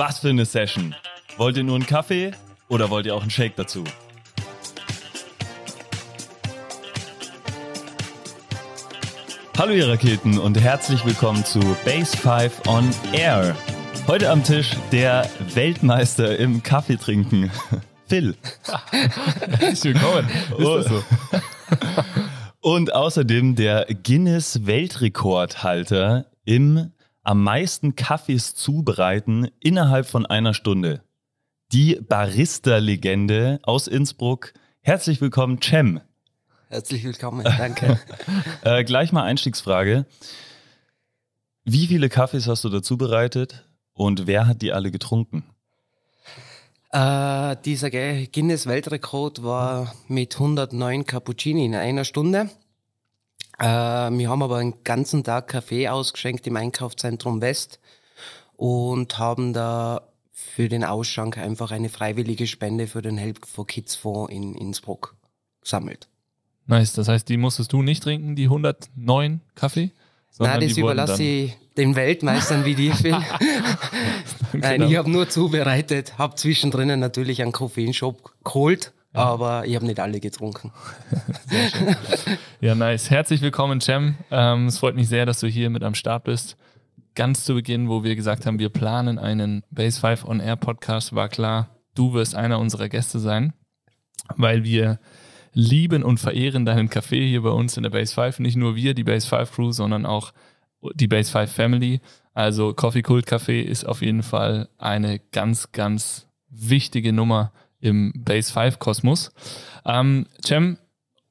Was für eine Session! Wollt ihr nur einen Kaffee oder wollt ihr auch einen Shake dazu? Hallo ihr Raketen und herzlich willkommen zu Base 5 on Air. Heute am Tisch der Weltmeister im Kaffee trinken, Phil. Herzlich willkommen. Ist das so? Und außerdem der Guinness-Weltrekordhalter im am meisten Kaffees zubereiten innerhalb von einer Stunde. Die Barista-Legende aus Innsbruck. Herzlich willkommen, Cem. Herzlich willkommen, danke. äh, gleich mal Einstiegsfrage. Wie viele Kaffees hast du dazu bereitet und wer hat die alle getrunken? Äh, dieser Guinness-Weltrekord war mit 109 Cappuccini in einer Stunde. Äh, wir haben aber einen ganzen Tag Kaffee ausgeschenkt im Einkaufszentrum West und haben da für den Ausschank einfach eine freiwillige Spende für den Help for Kids Fonds in Innsbruck gesammelt. Nice, das heißt, die musstest du nicht trinken, die 109 Kaffee? Nein, das überlasse ich den Weltmeistern wie dir, Phil. Nein, genau. ich habe nur zubereitet, habe zwischendrin natürlich einen Koffeinshop geholt aber ich habe nicht alle getrunken. Ja, nice. Herzlich willkommen, Cem. Ähm, es freut mich sehr, dass du hier mit am Start bist. Ganz zu Beginn, wo wir gesagt haben, wir planen einen Base 5 On Air Podcast, war klar, du wirst einer unserer Gäste sein, weil wir lieben und verehren deinen Kaffee hier bei uns in der Base 5. Nicht nur wir, die Base 5 Crew, sondern auch die Base 5 Family. Also Coffee Cult Café ist auf jeden Fall eine ganz, ganz wichtige Nummer im Base 5 Kosmos. Ähm, Cem,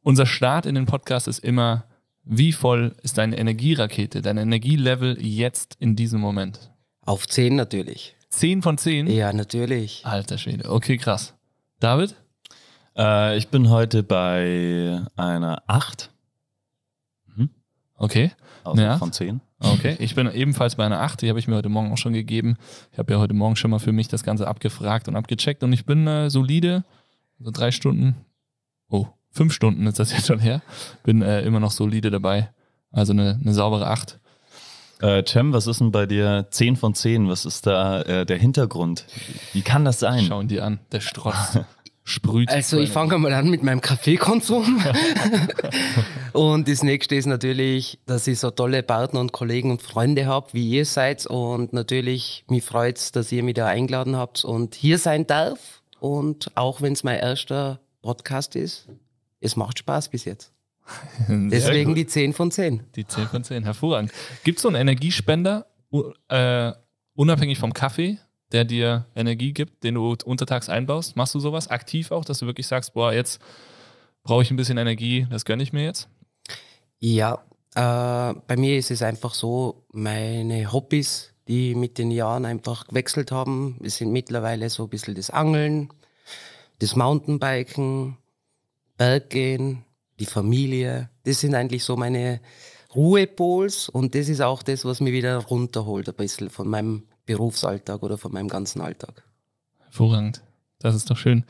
unser Start in den Podcast ist immer, wie voll ist deine Energierakete, dein Energielevel jetzt in diesem Moment? Auf 10 natürlich. 10 von 10? Ja, natürlich. Alter Schwede, okay, krass. David? Äh, ich bin heute bei einer 8. Mhm. Okay also ja. von 10. Okay, ich bin ebenfalls bei einer 8, die habe ich mir heute Morgen auch schon gegeben. Ich habe ja heute Morgen schon mal für mich das Ganze abgefragt und abgecheckt und ich bin äh, solide, so drei Stunden, oh, fünf Stunden ist das jetzt schon her, bin äh, immer noch solide dabei. Also eine, eine saubere 8. Äh, Cem, was ist denn bei dir 10 von 10? Was ist da äh, der Hintergrund? Wie kann das sein? Schauen die an, der Strotz. sprüht. Also ich fange mal an mit meinem Kaffeekonsum. und das nächste ist natürlich, dass ich so tolle Partner und Kollegen und Freunde habe, wie ihr seid. Und natürlich, mich freut es, dass ihr mich da eingeladen habt und hier sein darf. Und auch wenn es mein erster Podcast ist, es macht Spaß bis jetzt. Deswegen die 10 von 10. Die 10 von 10, hervorragend. Gibt es so einen Energiespender, uh, uh, unabhängig vom Kaffee? der dir Energie gibt, den du untertags einbaust? Machst du sowas aktiv auch, dass du wirklich sagst, boah, jetzt brauche ich ein bisschen Energie, das gönne ich mir jetzt? Ja, äh, bei mir ist es einfach so, meine Hobbys, die mit den Jahren einfach gewechselt haben, es sind mittlerweile so ein bisschen das Angeln, das Mountainbiken, Berggehen, die Familie. Das sind eigentlich so meine Ruhepols und das ist auch das, was mich wieder runterholt, ein bisschen von meinem Berufsalltag oder von meinem ganzen Alltag. Hervorragend. Das ist doch schön.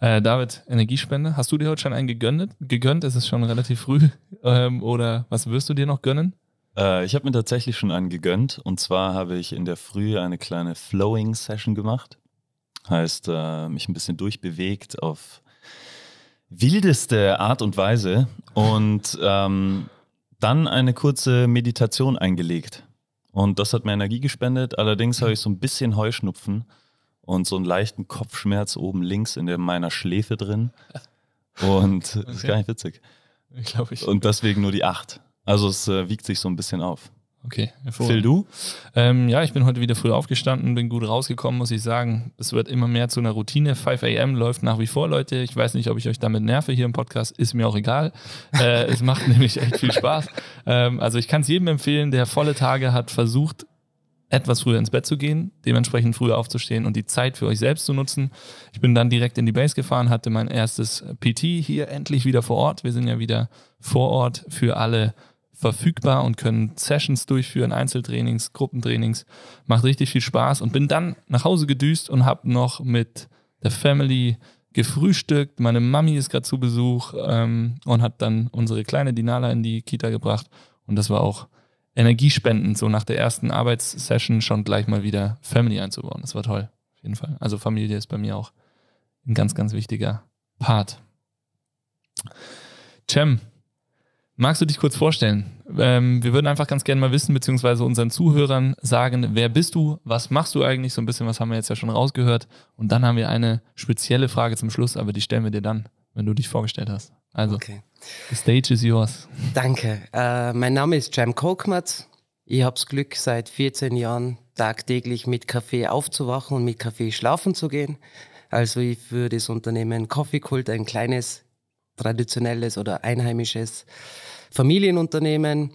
Äh, David, Energiespende. Hast du dir heute schon einen gegönnt? gegönnt? Ist es schon relativ früh? Ähm, oder was wirst du dir noch gönnen? Äh, ich habe mir tatsächlich schon einen gegönnt. Und zwar habe ich in der Früh eine kleine Flowing-Session gemacht. Heißt, äh, mich ein bisschen durchbewegt auf wildeste Art und Weise. Und ähm, dann eine kurze Meditation eingelegt. Und das hat mir Energie gespendet. Allerdings habe ich so ein bisschen Heuschnupfen und so einen leichten Kopfschmerz oben links in meiner Schläfe drin. Und okay. ist gar nicht witzig. Ich Glaube ich. Und deswegen nur die 8. Also es äh, wiegt sich so ein bisschen auf. Okay, Phil, du? Ähm, ja, ich bin heute wieder früh aufgestanden, bin gut rausgekommen, muss ich sagen. Es wird immer mehr zu einer Routine. 5 a.m. läuft nach wie vor, Leute. Ich weiß nicht, ob ich euch damit nerve hier im Podcast. Ist mir auch egal. Äh, es macht nämlich echt viel Spaß. Ähm, also ich kann es jedem empfehlen, der volle Tage hat, versucht, etwas früher ins Bett zu gehen, dementsprechend früher aufzustehen und die Zeit für euch selbst zu nutzen. Ich bin dann direkt in die Base gefahren, hatte mein erstes PT hier endlich wieder vor Ort. Wir sind ja wieder vor Ort für alle verfügbar und können Sessions durchführen, Einzeltrainings, Gruppentrainings. Macht richtig viel Spaß und bin dann nach Hause gedüst und habe noch mit der Family gefrühstückt. Meine Mami ist gerade zu Besuch ähm, und hat dann unsere kleine Dinala in die Kita gebracht. Und das war auch energiespendend, so nach der ersten Arbeitssession schon gleich mal wieder Family einzubauen. Das war toll, auf jeden Fall. Also Familie ist bei mir auch ein ganz, ganz wichtiger Part. Cem, Magst du dich kurz vorstellen? Ähm, wir würden einfach ganz gerne mal wissen, beziehungsweise unseren Zuhörern sagen, wer bist du, was machst du eigentlich? So ein bisschen was haben wir jetzt ja schon rausgehört. Und dann haben wir eine spezielle Frage zum Schluss, aber die stellen wir dir dann, wenn du dich vorgestellt hast. Also, okay. the stage is yours. Danke. Äh, mein Name ist Jam Kolkmat. Ich habe das Glück, seit 14 Jahren tagtäglich mit Kaffee aufzuwachen und mit Kaffee schlafen zu gehen. Also ich für das Unternehmen Coffee Cult ein kleines traditionelles oder einheimisches Familienunternehmen,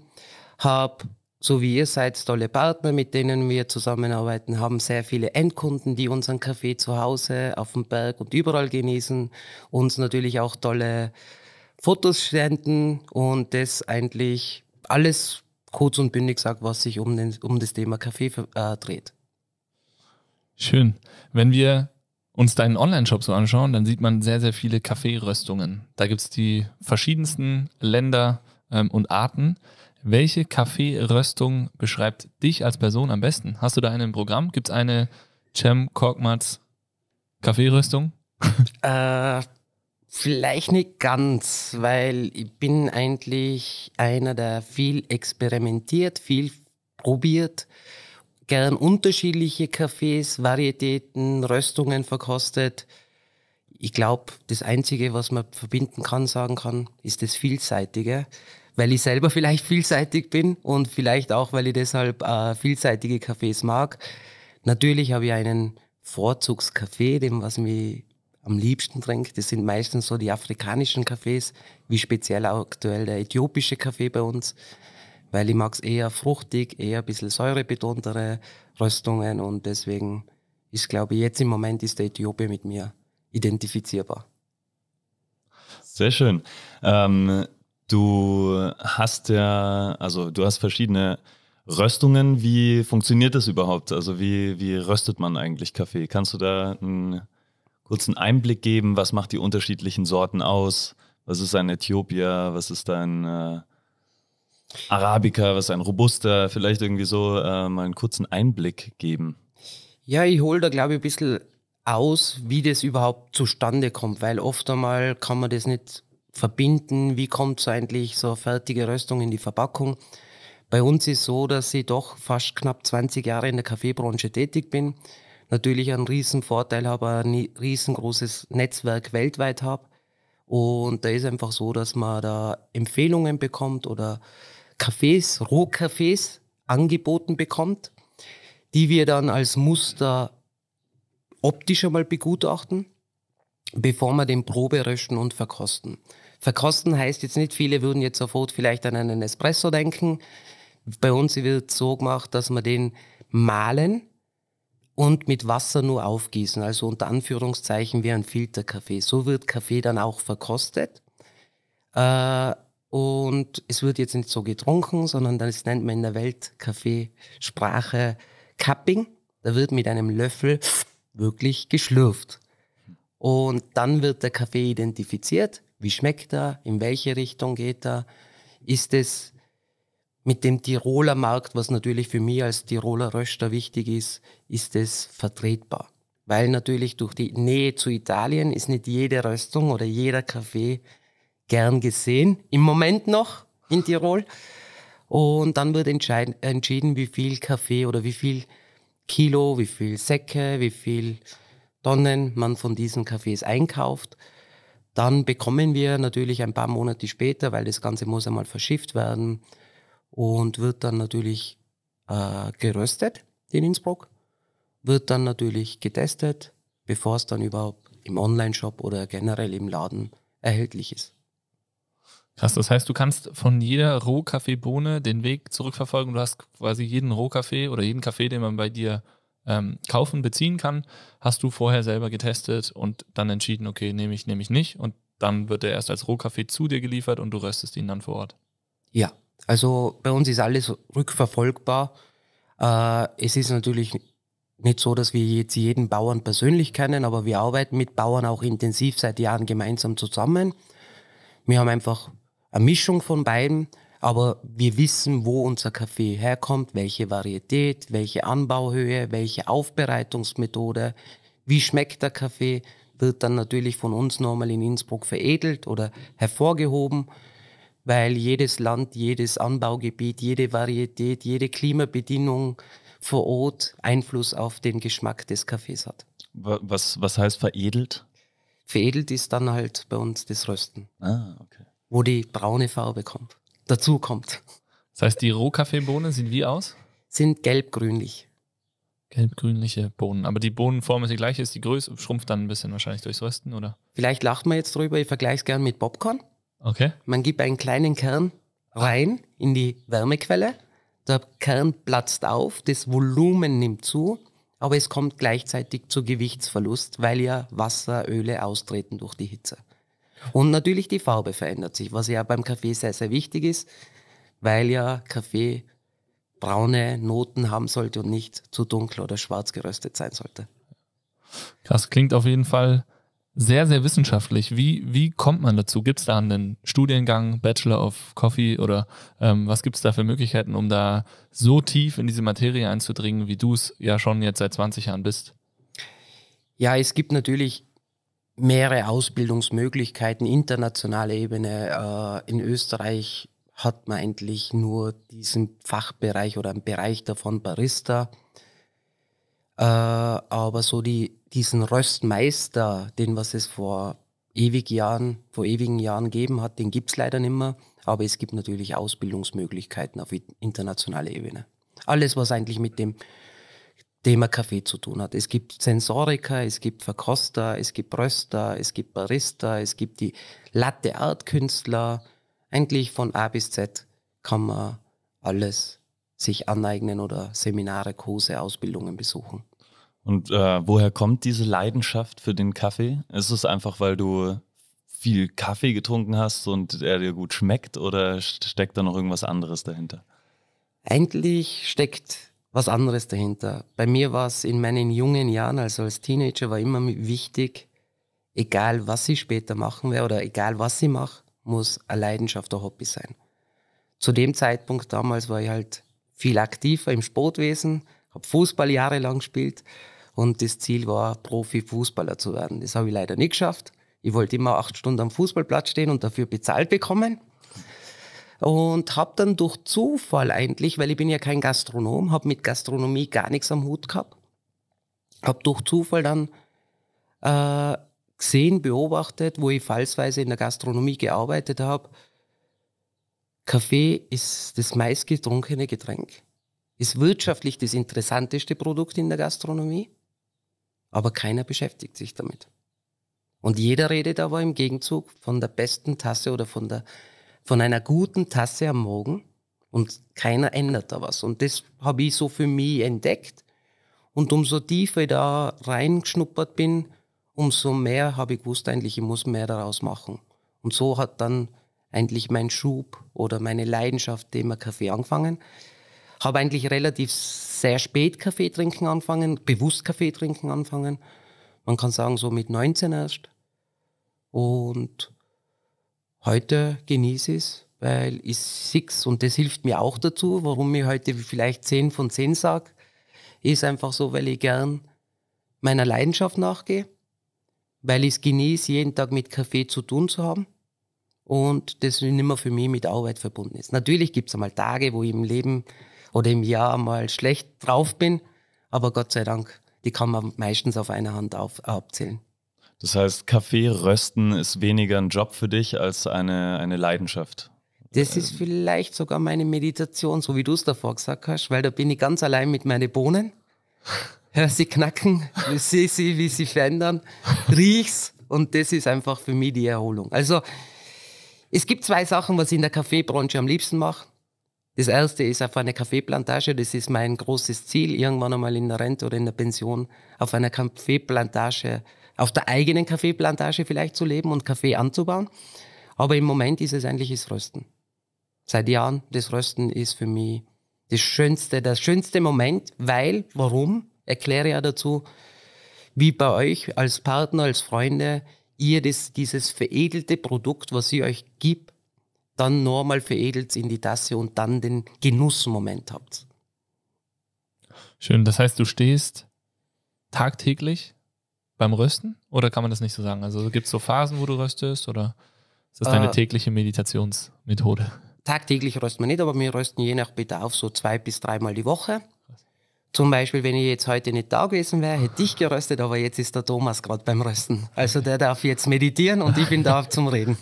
habe, so wie ihr seid, tolle Partner, mit denen wir zusammenarbeiten, haben sehr viele Endkunden, die unseren Kaffee zu Hause, auf dem Berg und überall genießen, uns natürlich auch tolle Fotos senden und das eigentlich alles kurz und bündig sagt, was sich um, den, um das Thema Kaffee äh, dreht. Schön. Wenn wir uns deinen Online-Shop so anschauen, dann sieht man sehr, sehr viele Kaffeeröstungen. Da gibt es die verschiedensten Länder ähm, und Arten. Welche Kaffeeröstung beschreibt dich als Person am besten? Hast du da eine im Programm? Gibt es eine Cem Korkmaz Kaffeeröstung? Äh, vielleicht nicht ganz, weil ich bin eigentlich einer, der viel experimentiert, viel probiert gern unterschiedliche Kaffees, Varietäten, Röstungen verkostet. Ich glaube, das Einzige, was man verbinden kann, sagen kann, ist das Vielseitige, weil ich selber vielleicht vielseitig bin und vielleicht auch, weil ich deshalb äh, vielseitige Kaffees mag. Natürlich habe ich einen Vorzugskaffee, dem was mir am liebsten trinkt. Das sind meistens so die afrikanischen Kaffees, wie speziell aktuell der äthiopische Kaffee bei uns weil ich mag es eher fruchtig, eher ein bisschen säurebetontere Röstungen und deswegen ist, glaube ich, jetzt im Moment ist der Äthiopier mit mir identifizierbar. Sehr schön. Ähm, du hast ja, also du hast verschiedene Röstungen. Wie funktioniert das überhaupt? Also wie, wie röstet man eigentlich Kaffee? Kannst du da einen kurzen Einblick geben? Was macht die unterschiedlichen Sorten aus? Was ist ein Äthiopier? Was ist dein... Äh, Arabica, was ein robuster, vielleicht irgendwie so äh, mal einen kurzen Einblick geben? Ja, ich hole da, glaube ich, ein bisschen aus, wie das überhaupt zustande kommt, weil oft einmal kann man das nicht verbinden, wie kommt so eigentlich so fertige Röstung in die Verpackung. Bei uns ist so, dass ich doch fast knapp 20 Jahre in der Kaffeebranche tätig bin. Natürlich einen riesen Vorteil habe, ein riesengroßes Netzwerk weltweit habe. Und da ist einfach so, dass man da Empfehlungen bekommt oder Kaffees, Rohkaffees angeboten bekommt, die wir dann als Muster optisch einmal begutachten, bevor wir den Probe rösten und verkosten. Verkosten heißt jetzt nicht, viele würden jetzt sofort vielleicht an einen Espresso denken. Bei uns wird so gemacht, dass wir den mahlen und mit Wasser nur aufgießen, also unter Anführungszeichen wie ein Filterkaffee. So wird Kaffee dann auch verkostet. Äh, und es wird jetzt nicht so getrunken, sondern das nennt man in der Weltkaffeesprache Cupping. Da wird mit einem Löffel wirklich geschlürft. Und dann wird der Kaffee identifiziert. Wie schmeckt er? In welche Richtung geht er? Ist es mit dem Tiroler Markt, was natürlich für mich als Tiroler Röster wichtig ist, ist es vertretbar. Weil natürlich durch die Nähe zu Italien ist nicht jede Röstung oder jeder Kaffee gern gesehen, im Moment noch in Tirol. Und dann wird entschieden, wie viel Kaffee oder wie viel Kilo, wie viel Säcke, wie viel Tonnen man von diesen Kaffees einkauft. Dann bekommen wir natürlich ein paar Monate später, weil das Ganze muss einmal verschifft werden und wird dann natürlich äh, geröstet in Innsbruck, wird dann natürlich getestet, bevor es dann überhaupt im Online-Shop oder generell im Laden erhältlich ist. Krass, das heißt, du kannst von jeder Rohkaffeebohne den Weg zurückverfolgen. Du hast quasi jeden Rohkaffee oder jeden Kaffee, den man bei dir ähm, kaufen, beziehen kann, hast du vorher selber getestet und dann entschieden, okay, nehme ich, nehme ich nicht. Und dann wird er erst als Rohkaffee zu dir geliefert und du röstest ihn dann vor Ort. Ja, also bei uns ist alles rückverfolgbar. Äh, es ist natürlich nicht so, dass wir jetzt jeden Bauern persönlich kennen, aber wir arbeiten mit Bauern auch intensiv seit Jahren gemeinsam zusammen. Wir haben einfach eine Mischung von beiden, aber wir wissen, wo unser Kaffee herkommt, welche Varietät, welche Anbauhöhe, welche Aufbereitungsmethode, wie schmeckt der Kaffee, wird dann natürlich von uns nochmal in Innsbruck veredelt oder hervorgehoben, weil jedes Land, jedes Anbaugebiet, jede Varietät, jede Klimabedingung vor Ort Einfluss auf den Geschmack des Kaffees hat. Was, was heißt veredelt? Veredelt ist dann halt bei uns das Rösten. Ah, okay wo die braune Farbe kommt, dazu kommt. Das heißt, die Rohkaffeebohnen sind wie aus? Sind gelb-grünlich. Gelb-grünliche Bohnen. Aber die Bohnenform ist die gleiche, ist die Größe, schrumpft dann ein bisschen wahrscheinlich durchs Rösten, oder? Vielleicht lacht man jetzt drüber, ich vergleiche es gern mit Popcorn. Okay. Man gibt einen kleinen Kern rein in die Wärmequelle. Der Kern platzt auf, das Volumen nimmt zu, aber es kommt gleichzeitig zu Gewichtsverlust, weil ja Wasseröle austreten durch die Hitze. Und natürlich die Farbe verändert sich, was ja beim Kaffee sehr, sehr wichtig ist, weil ja Kaffee braune Noten haben sollte und nicht zu dunkel oder schwarz geröstet sein sollte. Krass, klingt auf jeden Fall sehr, sehr wissenschaftlich. Wie, wie kommt man dazu? Gibt es da einen Studiengang, Bachelor of Coffee oder ähm, was gibt es da für Möglichkeiten, um da so tief in diese Materie einzudringen, wie du es ja schon jetzt seit 20 Jahren bist? Ja, es gibt natürlich mehrere Ausbildungsmöglichkeiten, internationale Ebene. Äh, in Österreich hat man endlich nur diesen Fachbereich oder einen Bereich davon Barista. Äh, aber so die, diesen Röstmeister, den was es vor ewigen Jahren, vor ewigen Jahren gegeben hat, den gibt es leider nicht mehr. Aber es gibt natürlich Ausbildungsmöglichkeiten auf internationaler Ebene. Alles, was eigentlich mit dem Thema Kaffee zu tun hat. Es gibt Sensoriker, es gibt Verkoster, es gibt Röster, es gibt Barista, es gibt die Latte Art Künstler. Eigentlich von A bis Z kann man alles sich aneignen oder Seminare, Kurse, Ausbildungen besuchen. Und äh, woher kommt diese Leidenschaft für den Kaffee? Ist es einfach, weil du viel Kaffee getrunken hast und er dir gut schmeckt oder steckt da noch irgendwas anderes dahinter? Eigentlich steckt was anderes dahinter. Bei mir war es in meinen jungen Jahren, also als Teenager, war immer wichtig, egal was ich später machen werde oder egal was ich mache, muss eine Leidenschaft, ein Hobby sein. Zu dem Zeitpunkt damals war ich halt viel aktiver im Sportwesen, habe Fußball jahrelang gespielt und das Ziel war, Profifußballer zu werden. Das habe ich leider nicht geschafft. Ich wollte immer acht Stunden am Fußballplatz stehen und dafür bezahlt bekommen. Und habe dann durch Zufall eigentlich, weil ich bin ja kein Gastronom, habe mit Gastronomie gar nichts am Hut gehabt, habe durch Zufall dann äh, gesehen, beobachtet, wo ich fallsweise in der Gastronomie gearbeitet habe, Kaffee ist das meistgetrunkene Getränk, ist wirtschaftlich das interessanteste Produkt in der Gastronomie, aber keiner beschäftigt sich damit. Und jeder redet aber im Gegenzug von der besten Tasse oder von der von einer guten Tasse am Morgen und keiner ändert da was. Und das habe ich so für mich entdeckt. Und umso tiefer ich da reingeschnuppert bin, umso mehr habe ich gewusst, eigentlich, ich muss mehr daraus machen. Und so hat dann eigentlich mein Schub oder meine Leidenschaft Thema Kaffee angefangen. Habe eigentlich relativ sehr spät Kaffee trinken anfangen, bewusst Kaffee trinken anfangen. Man kann sagen, so mit 19 erst. Und heute genieße ich es, weil ich sechs und das hilft mir auch dazu, warum ich heute vielleicht zehn von zehn sage, ist einfach so, weil ich gern meiner Leidenschaft nachgehe, weil ich es genieße, jeden Tag mit Kaffee zu tun zu haben und das nicht immer für mich mit Arbeit verbunden ist. Natürlich gibt es einmal Tage, wo ich im Leben oder im Jahr mal schlecht drauf bin, aber Gott sei Dank, die kann man meistens auf einer Hand auf, abzählen. Das heißt, Kaffee rösten ist weniger ein Job für dich als eine, eine Leidenschaft. Das ist ähm. vielleicht sogar meine Meditation, so wie du es davor gesagt hast, weil da bin ich ganz allein mit meinen Bohnen. Hör sie knacken, sehe sie, wie sie verändern, riech's und das ist einfach für mich die Erholung. Also es gibt zwei Sachen, was ich in der Kaffeebranche am liebsten mache. Das erste ist auf einer Kaffeeplantage, das ist mein großes Ziel, irgendwann einmal in der Rente oder in der Pension auf einer Kaffeeplantage auf der eigenen Kaffeeplantage vielleicht zu leben und Kaffee anzubauen. Aber im Moment ist es eigentlich das Rösten. Seit Jahren, das Rösten ist für mich das schönste, das schönste Moment, weil, warum? Erkläre ja dazu, wie bei euch als Partner, als Freunde, ihr das, dieses veredelte Produkt, was ich euch gibt, dann nochmal veredelt in die Tasse und dann den Genussmoment habt. Schön, das heißt, du stehst tagtäglich beim Rösten? Oder kann man das nicht so sagen? Also gibt es so Phasen, wo du röstest oder ist das deine äh, tägliche Meditationsmethode? Tagtäglich rösten wir nicht, aber wir rösten je nach Bedarf so zwei bis dreimal die Woche. Zum Beispiel, wenn ich jetzt heute nicht da gewesen wäre, hätte ich geröstet, aber jetzt ist der Thomas gerade beim Rösten. Also der darf jetzt meditieren und ich bin da zum Reden.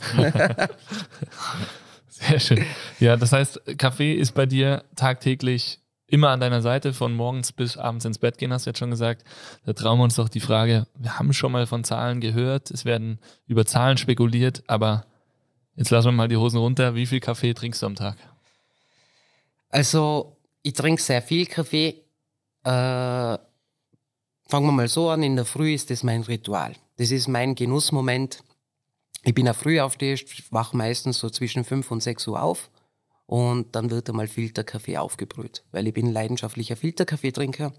Sehr schön. Ja, das heißt, Kaffee ist bei dir tagtäglich immer an deiner Seite von morgens bis abends ins Bett gehen, hast du jetzt schon gesagt. Da trauen wir uns doch die Frage, wir haben schon mal von Zahlen gehört, es werden über Zahlen spekuliert, aber jetzt lassen wir mal die Hosen runter. Wie viel Kaffee trinkst du am Tag? Also, ich trinke sehr viel Kaffee. Äh, fangen wir mal so an, in der Früh ist das mein Ritual. Das ist mein Genussmoment. Ich bin ja früh aufstehe, wache meistens so zwischen 5 und 6 Uhr auf und dann wird einmal Filterkaffee aufgebrüht, weil ich bin leidenschaftlicher Filterkaffeetrinker.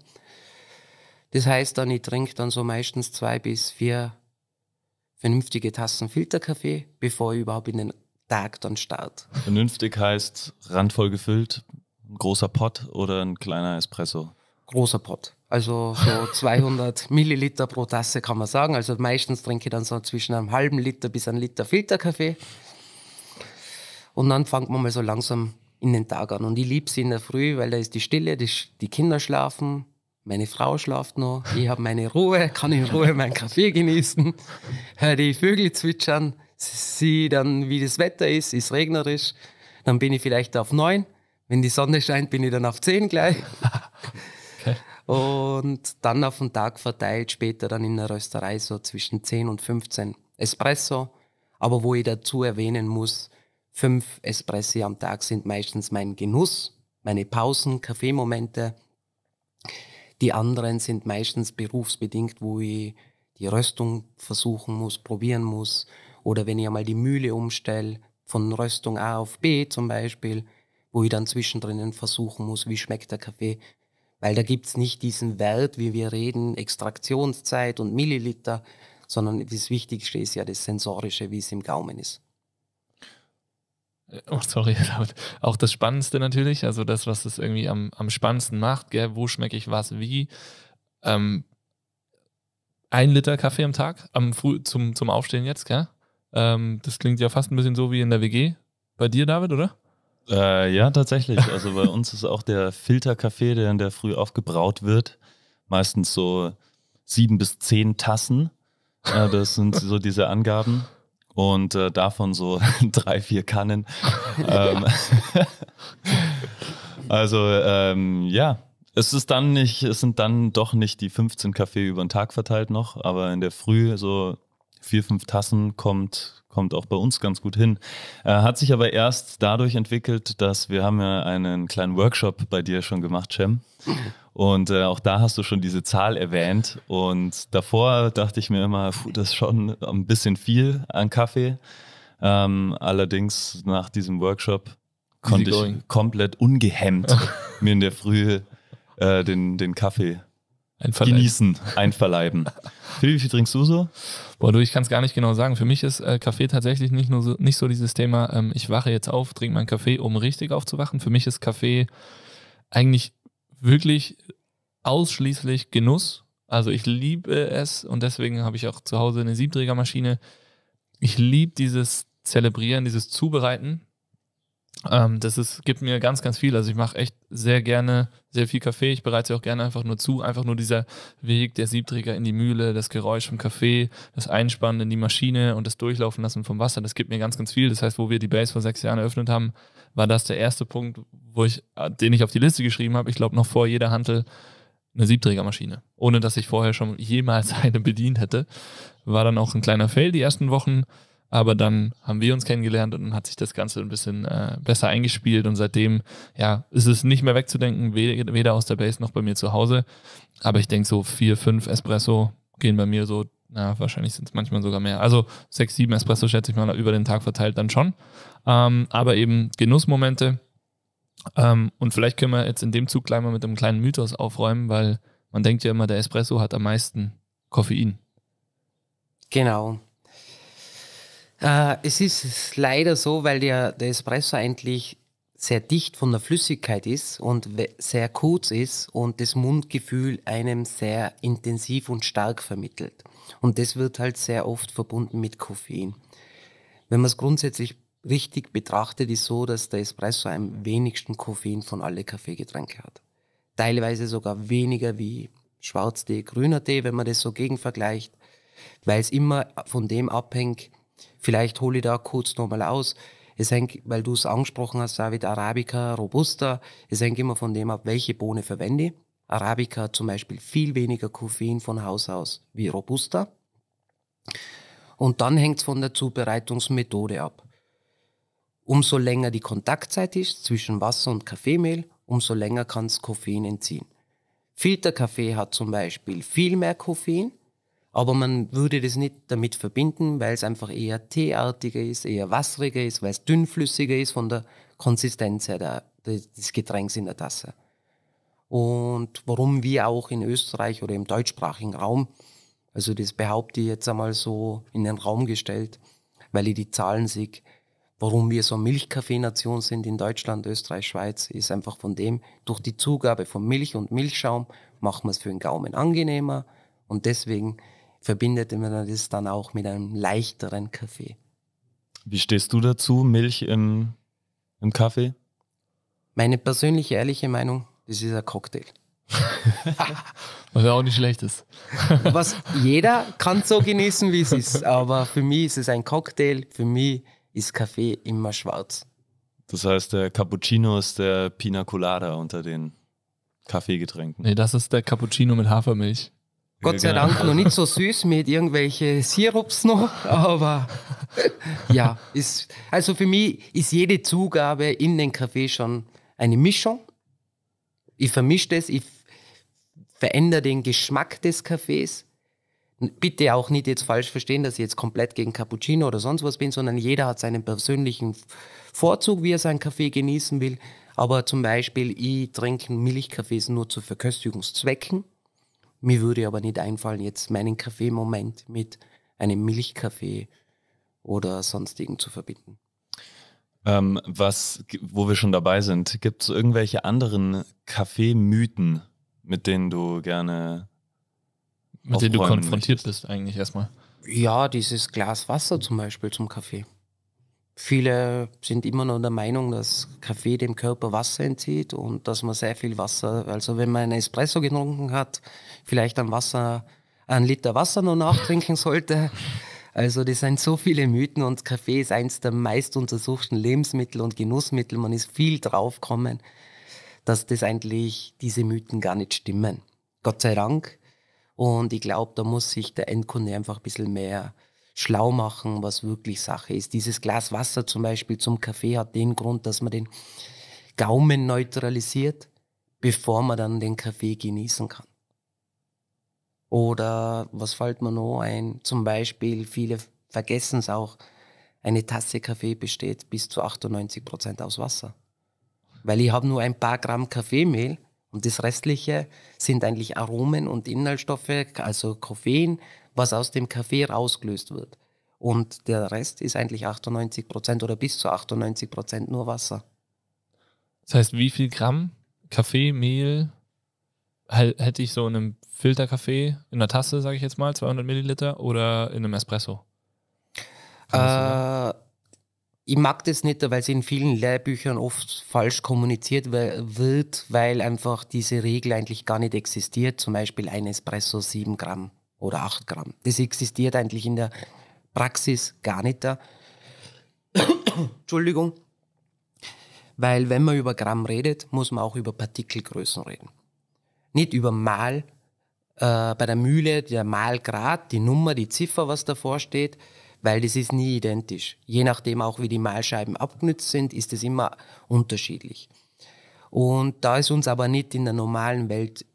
Das heißt dann, ich trinke dann so meistens zwei bis vier vernünftige Tassen Filterkaffee, bevor ich überhaupt in den Tag dann starte. Vernünftig heißt randvoll gefüllt, ein großer Pott oder ein kleiner Espresso? Großer Pott. Also so 200 Milliliter pro Tasse kann man sagen. Also meistens trinke ich dann so zwischen einem halben Liter bis einem Liter Filterkaffee. Und dann fängt man mal so langsam in den Tag an. Und ich liebe sie in der Früh, weil da ist die Stille, die, die Kinder schlafen, meine Frau schlaft noch, ich habe meine Ruhe, kann in Ruhe meinen Kaffee genießen, höre die Vögel zwitschern, sehe dann, wie das Wetter ist, ist regnerisch, dann bin ich vielleicht auf neun, wenn die Sonne scheint, bin ich dann auf zehn gleich. Okay. Und dann auf den Tag verteilt, später dann in der Rösterei so zwischen 10 und 15 Espresso. Aber wo ich dazu erwähnen muss, Fünf Espressi am Tag sind meistens mein Genuss, meine Pausen, Kaffeemomente. Die anderen sind meistens berufsbedingt, wo ich die Röstung versuchen muss, probieren muss. Oder wenn ich einmal die Mühle umstelle, von Röstung A auf B zum Beispiel, wo ich dann zwischendrin versuchen muss, wie schmeckt der Kaffee. Weil da gibt es nicht diesen Wert, wie wir reden, Extraktionszeit und Milliliter, sondern das Wichtigste ist ja das Sensorische, wie es im Gaumen ist oh, sorry, auch das Spannendste natürlich, also das, was es irgendwie am, am spannendsten macht, gell? wo schmecke ich was, wie. Ähm, ein Liter Kaffee am Tag, am Früh, zum, zum Aufstehen jetzt, gell? Ähm, das klingt ja fast ein bisschen so wie in der WG. Bei dir, David, oder? Äh, ja, tatsächlich. Also bei uns ist auch der Filterkaffee, der in der Früh aufgebraut wird, meistens so sieben bis zehn Tassen. Äh, das sind so diese Angaben und äh, davon so drei, vier Kannen. ähm, also ähm, ja, es ist dann nicht, es sind dann doch nicht die 15 Kaffee über den Tag verteilt noch, aber in der Früh so vier, fünf Tassen kommt, kommt auch bei uns ganz gut hin. Äh, hat sich aber erst dadurch entwickelt, dass wir haben ja einen kleinen Workshop bei dir schon gemacht, Cem. Und äh, auch da hast du schon diese Zahl erwähnt. Und davor dachte ich mir immer, puh, das ist schon ein bisschen viel an Kaffee. Ähm, allerdings nach diesem Workshop konnte ich komplett ungehemmt mir in der Früh äh, den, den Kaffee Einverleiben. genießen, einverleiben. Philipp, wie viel trinkst du so? Boah, du, ich kann es gar nicht genau sagen. Für mich ist äh, Kaffee tatsächlich nicht, nur so, nicht so dieses Thema, ähm, ich wache jetzt auf, trinke meinen Kaffee, um richtig aufzuwachen. Für mich ist Kaffee eigentlich wirklich ausschließlich Genuss. Also ich liebe es und deswegen habe ich auch zu Hause eine Siebträgermaschine. Ich liebe dieses Zelebrieren, dieses Zubereiten. Ähm, das ist, gibt mir ganz, ganz viel. Also ich mache echt sehr gerne sehr viel Kaffee. Ich bereite sie auch gerne einfach nur zu. Einfach nur dieser Weg der Siebträger in die Mühle, das Geräusch vom Kaffee, das Einspannen in die Maschine und das Durchlaufen lassen vom Wasser. Das gibt mir ganz, ganz viel. Das heißt, wo wir die Base vor sechs Jahren eröffnet haben, war das der erste Punkt, wo ich, äh, den ich auf die Liste geschrieben habe, ich glaube noch vor jeder Handel eine Siebträgermaschine, ohne dass ich vorher schon jemals eine bedient hätte. War dann auch ein kleiner Fail die ersten Wochen, aber dann haben wir uns kennengelernt und dann hat sich das Ganze ein bisschen äh, besser eingespielt und seitdem ja, ist es nicht mehr wegzudenken, weder aus der Base noch bei mir zu Hause. Aber ich denke, so vier, fünf Espresso gehen bei mir so, na, wahrscheinlich sind es manchmal sogar mehr. Also sechs, sieben Espresso schätze ich mal über den Tag verteilt dann schon. Ähm, aber eben Genussmomente ähm, und vielleicht können wir jetzt in dem Zug gleich mal mit einem kleinen Mythos aufräumen, weil man denkt ja immer, der Espresso hat am meisten Koffein. Genau. Äh, es ist leider so, weil der, der Espresso eigentlich sehr dicht von der Flüssigkeit ist und sehr kurz ist und das Mundgefühl einem sehr intensiv und stark vermittelt. Und das wird halt sehr oft verbunden mit Koffein. Wenn man es grundsätzlich richtig betrachtet ist so, dass der Espresso am wenigsten Koffein von alle Kaffeegetränke hat. Teilweise sogar weniger wie Schwarztee, grüner Tee, wenn man das so gegenvergleicht, weil es immer von dem abhängt, vielleicht hole ich da kurz nochmal aus. Es hängt, weil du es angesprochen hast, David, Arabica, Robusta, es hängt immer von dem ab, welche Bohne verwende ich. Arabica hat zum Beispiel viel weniger Koffein von Haus aus wie Robusta. Und dann hängt es von der Zubereitungsmethode ab. Umso länger die Kontaktzeit ist zwischen Wasser und Kaffeemehl, umso länger kann es Koffein entziehen. Filterkaffee hat zum Beispiel viel mehr Koffein, aber man würde das nicht damit verbinden, weil es einfach eher teeartiger ist, eher wasseriger ist, weil es dünnflüssiger ist von der Konsistenz her der, des Getränks in der Tasse. Und warum wir auch in Österreich oder im deutschsprachigen Raum, also das behaupte ich jetzt einmal so in den Raum gestellt, weil ich die Zahlen sehe, Warum wir so Milchkaffeenation sind in Deutschland, Österreich, Schweiz, ist einfach von dem, durch die Zugabe von Milch und Milchschaum macht man es für den Gaumen angenehmer und deswegen verbindet man das dann auch mit einem leichteren Kaffee. Wie stehst du dazu, Milch im, im Kaffee? Meine persönliche ehrliche Meinung, das ist ein Cocktail. Was ja auch nicht schlecht ist. Was jeder kann so genießen, wie es ist. Aber für mich ist es ein Cocktail. Für mich ist Kaffee immer schwarz. Das heißt, der Cappuccino ist der Pina Colada unter den Kaffeegetränken. Nee, das ist der Cappuccino mit Hafermilch. Gott sei Dank noch nicht so süß mit irgendwelchen Sirups noch, aber ja, ist, also für mich ist jede Zugabe in den Kaffee schon eine Mischung. Ich vermische das, ich verändere den Geschmack des Kaffees bitte auch nicht jetzt falsch verstehen, dass ich jetzt komplett gegen Cappuccino oder sonst was bin, sondern jeder hat seinen persönlichen Vorzug, wie er seinen Kaffee genießen will. Aber zum Beispiel, ich trinke Milchkaffees nur zu Verköstigungszwecken. Mir würde aber nicht einfallen, jetzt meinen Kaffeemoment mit einem Milchkaffee oder sonstigen zu verbinden. Ähm, was, wo wir schon dabei sind, gibt es irgendwelche anderen Kaffeemythen, mit denen du gerne mit denen du konfrontiert möchtest. bist eigentlich erstmal. Ja, dieses Glas Wasser zum Beispiel zum Kaffee. Viele sind immer noch der Meinung, dass Kaffee dem Körper Wasser entzieht und dass man sehr viel Wasser, also wenn man einen Espresso getrunken hat, vielleicht ein Wasser, einen Liter Wasser noch nachtrinken sollte. Also das sind so viele Mythen und Kaffee ist eines der meist untersuchten Lebensmittel und Genussmittel. Man ist viel draufgekommen, dass das eigentlich diese Mythen gar nicht stimmen. Gott sei Dank und ich glaube, da muss sich der Endkunde einfach ein bisschen mehr schlau machen, was wirklich Sache ist. Dieses Glas Wasser zum Beispiel zum Kaffee hat den Grund, dass man den Gaumen neutralisiert, bevor man dann den Kaffee genießen kann. Oder was fällt mir noch ein? Zum Beispiel, viele vergessen es auch, eine Tasse Kaffee besteht bis zu 98 Prozent aus Wasser. Weil ich habe nur ein paar Gramm Kaffeemehl und das Restliche sind eigentlich Aromen und Inhaltsstoffe, also Koffein, was aus dem Kaffee rausgelöst wird. Und der Rest ist eigentlich 98 Prozent oder bis zu 98 Prozent nur Wasser. Das heißt, wie viel Gramm Kaffee, Mehl hätte ich so in einem Filterkaffee, in einer Tasse, sage ich jetzt mal, 200 Milliliter oder in einem Espresso? Äh, ich mag das nicht, weil es in vielen Lehrbüchern oft falsch kommuniziert wird, weil einfach diese Regel eigentlich gar nicht existiert. Zum Beispiel ein Espresso 7 Gramm oder 8 Gramm. Das existiert eigentlich in der Praxis gar nicht da. Entschuldigung. Weil wenn man über Gramm redet, muss man auch über Partikelgrößen reden. Nicht über Mal, äh, bei der Mühle, der Malgrad, die Nummer, die Ziffer, was davor steht, weil das ist nie identisch. Je nachdem auch, wie die Mahlscheiben abgenützt sind, ist es immer unterschiedlich. Und da es uns aber nicht in der normalen Welt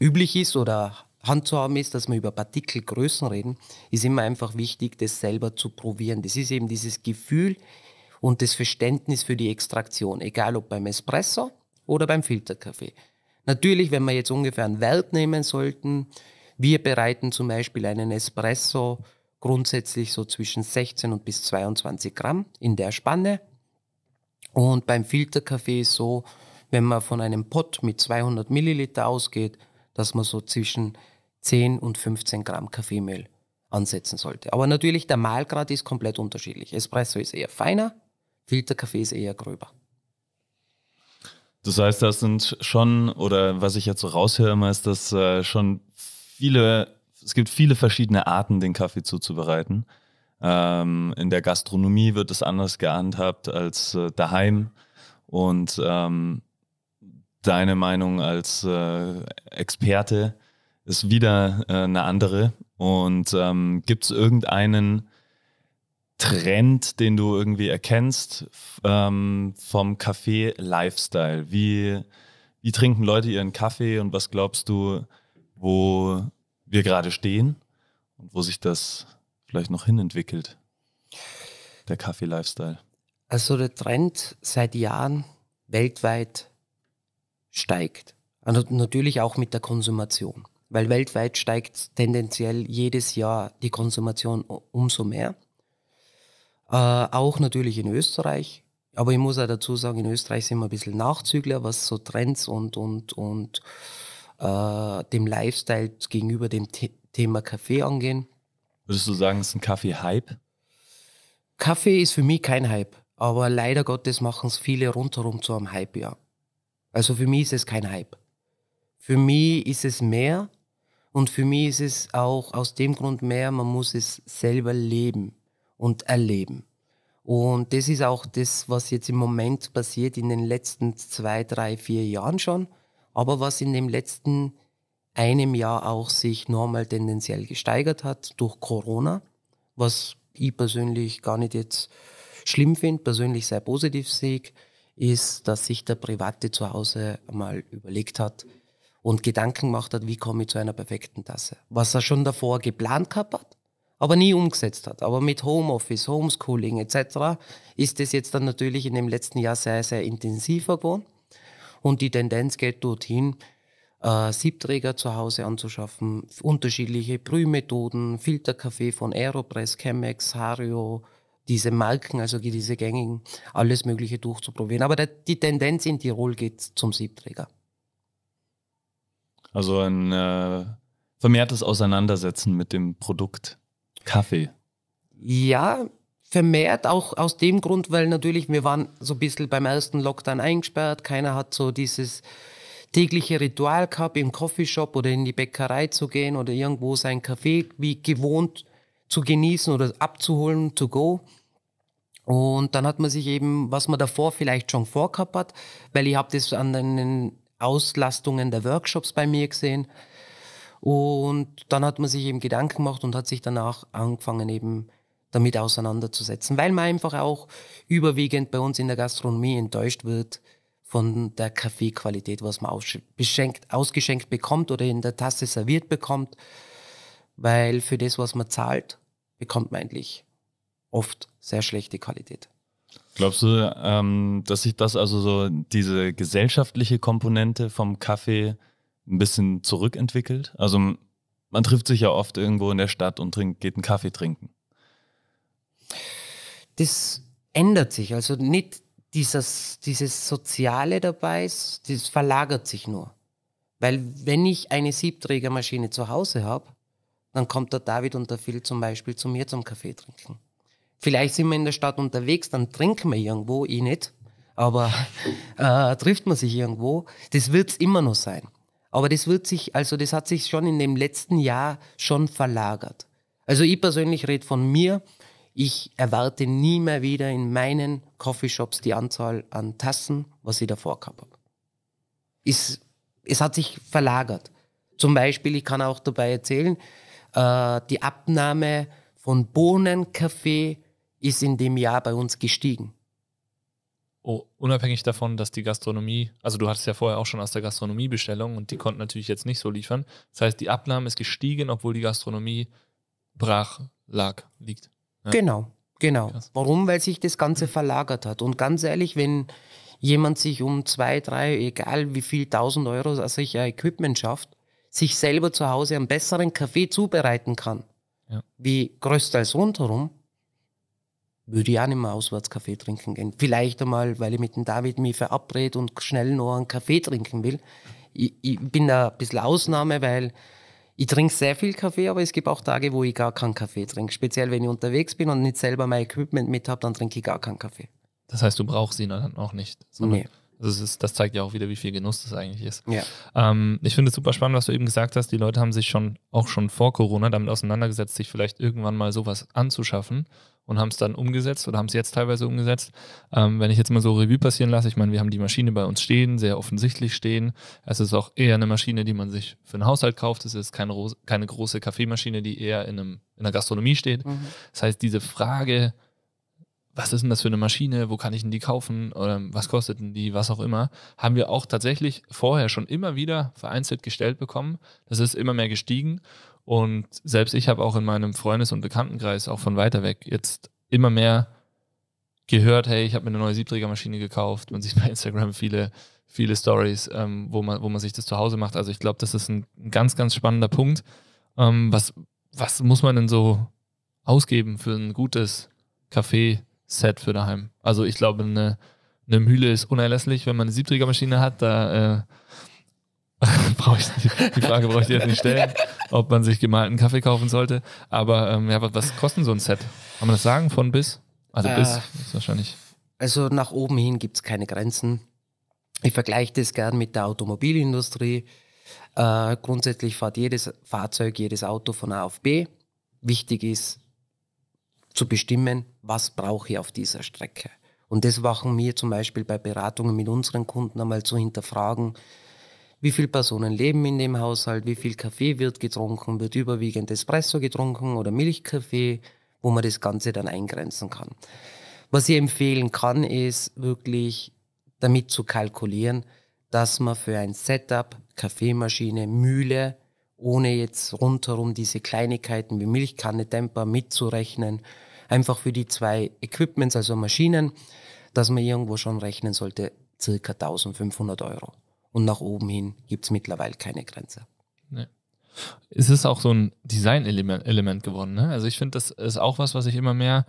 üblich ist oder Hand ist, dass wir über Partikelgrößen reden, ist immer einfach wichtig, das selber zu probieren. Das ist eben dieses Gefühl und das Verständnis für die Extraktion, egal ob beim Espresso oder beim Filterkaffee. Natürlich, wenn wir jetzt ungefähr einen Wert nehmen sollten, wir bereiten zum Beispiel einen Espresso grundsätzlich so zwischen 16 und bis 22 Gramm in der Spanne. Und beim Filterkaffee ist so, wenn man von einem Pott mit 200 Milliliter ausgeht, dass man so zwischen 10 und 15 Gramm Kaffeemehl ansetzen sollte. Aber natürlich, der Mahlgrad ist komplett unterschiedlich. Espresso ist eher feiner, Filterkaffee ist eher gröber. Das heißt, das sind schon, oder was ich jetzt so raushöre, ist, dass äh, schon viele es gibt viele verschiedene Arten, den Kaffee zuzubereiten. Ähm, in der Gastronomie wird es anders gehandhabt als äh, daheim. Und ähm, deine Meinung als äh, Experte ist wieder äh, eine andere. Und ähm, gibt es irgendeinen Trend, den du irgendwie erkennst ähm, vom Kaffee-Lifestyle? Wie, wie trinken Leute ihren Kaffee und was glaubst du, wo wir gerade stehen und wo sich das vielleicht noch hin entwickelt, der Kaffee-Lifestyle? Also der Trend seit Jahren weltweit steigt. Und also natürlich auch mit der Konsumation, weil weltweit steigt tendenziell jedes Jahr die Konsumation umso mehr. Äh, auch natürlich in Österreich. Aber ich muss auch dazu sagen, in Österreich sind wir ein bisschen Nachzügler, was so Trends und, und, und äh, dem Lifestyle gegenüber dem The Thema Kaffee angehen. Würdest du sagen, es ist ein Kaffee-Hype? Kaffee ist für mich kein Hype, aber leider Gottes machen es viele rundherum zu einem Hype, ja. Also für mich ist es kein Hype. Für mich ist es mehr und für mich ist es auch aus dem Grund mehr, man muss es selber leben und erleben. Und das ist auch das, was jetzt im Moment passiert in den letzten zwei, drei, vier Jahren schon aber was in dem letzten einem Jahr auch sich nochmal tendenziell gesteigert hat durch Corona, was ich persönlich gar nicht jetzt schlimm finde, persönlich sehr positiv sehe, ist, dass sich der Private zu Hause mal überlegt hat und Gedanken gemacht hat, wie komme ich zu einer perfekten Tasse. Was er schon davor geplant gehabt hat, aber nie umgesetzt hat. Aber mit Homeoffice, Homeschooling etc. ist das jetzt dann natürlich in dem letzten Jahr sehr, sehr intensiver geworden. Und die Tendenz geht dorthin, äh, Siebträger zu Hause anzuschaffen, unterschiedliche Brühmethoden, Filterkaffee von Aeropress, Chemex, Hario, diese Marken, also diese gängigen, alles Mögliche durchzuprobieren. Aber der, die Tendenz in Tirol geht zum Siebträger. Also ein äh, vermehrtes Auseinandersetzen mit dem Produkt Kaffee. Ja, vermehrt auch aus dem Grund, weil natürlich wir waren so ein bisschen beim ersten Lockdown eingesperrt. Keiner hat so dieses tägliche Ritual gehabt, im Coffeeshop oder in die Bäckerei zu gehen oder irgendwo seinen Kaffee wie gewohnt zu genießen oder abzuholen, to go. Und dann hat man sich eben, was man davor vielleicht schon vorgehabt hat, weil ich habe das an den Auslastungen der Workshops bei mir gesehen. Und dann hat man sich eben Gedanken gemacht und hat sich danach angefangen eben damit auseinanderzusetzen, weil man einfach auch überwiegend bei uns in der Gastronomie enttäuscht wird von der Kaffeequalität, was man aus ausgeschenkt bekommt oder in der Tasse serviert bekommt, weil für das, was man zahlt, bekommt man eigentlich oft sehr schlechte Qualität. Glaubst du, ähm, dass sich das also so diese gesellschaftliche Komponente vom Kaffee ein bisschen zurückentwickelt? Also man trifft sich ja oft irgendwo in der Stadt und trinkt, geht einen Kaffee trinken das ändert sich. Also nicht dieses, dieses Soziale dabei, das verlagert sich nur. Weil wenn ich eine Siebträgermaschine zu Hause habe, dann kommt der David und der Phil zum Beispiel zu mir zum Kaffee trinken. Vielleicht sind wir in der Stadt unterwegs, dann trinken wir irgendwo, ich eh nicht, aber äh, trifft man sich irgendwo. Das wird es immer noch sein. Aber das wird sich, also das hat sich schon in dem letzten Jahr schon verlagert. Also ich persönlich rede von mir, ich erwarte nie mehr wieder in meinen Coffeeshops die Anzahl an Tassen, was ich davor gehabt habe. Ist, es hat sich verlagert. Zum Beispiel, ich kann auch dabei erzählen, äh, die Abnahme von Bohnenkaffee ist in dem Jahr bei uns gestiegen. Oh, unabhängig davon, dass die Gastronomie, also du hattest ja vorher auch schon aus der Gastronomie Bestellung und die konnten natürlich jetzt nicht so liefern. Das heißt, die Abnahme ist gestiegen, obwohl die Gastronomie brach lag, liegt. Genau, genau. Krass. Warum? Weil sich das Ganze verlagert hat. Und ganz ehrlich, wenn jemand sich um zwei, drei, egal wie viel, tausend Euro also sich ein Equipment schafft, sich selber zu Hause einen besseren Kaffee zubereiten kann, ja. wie größtenteils rundherum, würde ich auch nicht mehr auswärts Kaffee trinken gehen. Vielleicht einmal, weil ich mit dem David mich verabredet und schnell noch einen Kaffee trinken will. Ich, ich bin da ein bisschen Ausnahme, weil ich trinke sehr viel Kaffee, aber es gibt auch Tage, wo ich gar keinen Kaffee trinke. Speziell, wenn ich unterwegs bin und nicht selber mein Equipment mit habe, dann trinke ich gar keinen Kaffee. Das heißt, du brauchst ihn dann auch nicht. Nee. Das, ist, das, zeigt ja auch wieder, wie viel Genuss das eigentlich ist. Ja. Ähm, ich finde es super spannend, was du eben gesagt hast. Die Leute haben sich schon auch schon vor Corona damit auseinandergesetzt, sich vielleicht irgendwann mal sowas anzuschaffen und haben es dann umgesetzt oder haben es jetzt teilweise umgesetzt. Ähm, wenn ich jetzt mal so Revue passieren lasse, ich meine, wir haben die Maschine bei uns stehen, sehr offensichtlich stehen. Es ist auch eher eine Maschine, die man sich für einen Haushalt kauft. Es ist keine, keine große Kaffeemaschine, die eher in, einem, in der Gastronomie steht. Mhm. Das heißt, diese Frage, was ist denn das für eine Maschine, wo kann ich denn die kaufen oder was kostet denn die, was auch immer, haben wir auch tatsächlich vorher schon immer wieder vereinzelt gestellt bekommen. Das ist immer mehr gestiegen und selbst ich habe auch in meinem Freundes- und Bekanntenkreis, auch von weiter weg, jetzt immer mehr gehört, hey, ich habe mir eine neue Siebträgermaschine gekauft. Man sieht bei Instagram viele, viele Stories, ähm, wo, man, wo man sich das zu Hause macht. Also ich glaube, das ist ein, ganz, ganz spannender Punkt. Ähm, was, was muss man denn so ausgeben für ein gutes Kaffeeset für daheim? Also ich glaube, eine, eine Mühle ist unerlässlich, wenn man eine Siebträgermaschine hat. Da äh, brauche ich nicht, die Frage brauche ich dir jetzt nicht stellen, ob man sich gemalten Kaffee kaufen sollte. Aber ähm, ja, was, was kostet so ein Set? Kann man das sagen? Von bis? Also äh, bis ist wahrscheinlich. Also nach oben hin gibt es keine Grenzen. Ich vergleiche das gern mit der Automobilindustrie. Äh, grundsätzlich fährt jedes Fahrzeug, jedes Auto von A auf B. Wichtig ist zu bestimmen, was brauche ich auf dieser Strecke. Und das machen wir zum Beispiel bei Beratungen mit unseren Kunden einmal zu hinterfragen, wie viele Personen leben in dem Haushalt, wie viel Kaffee wird getrunken, wird überwiegend Espresso getrunken oder Milchkaffee, wo man das Ganze dann eingrenzen kann. Was ich empfehlen kann, ist wirklich damit zu kalkulieren, dass man für ein Setup, Kaffeemaschine, Mühle, ohne jetzt rundherum diese Kleinigkeiten wie Milchkanne, Temper mitzurechnen, einfach für die zwei Equipments, also Maschinen, dass man irgendwo schon rechnen sollte, circa 1500 Euro und nach oben hin gibt es mittlerweile keine Grenze. Nee. Es ist auch so ein Design-Element Element geworden. Ne? Also ich finde, das ist auch was, was ich immer mehr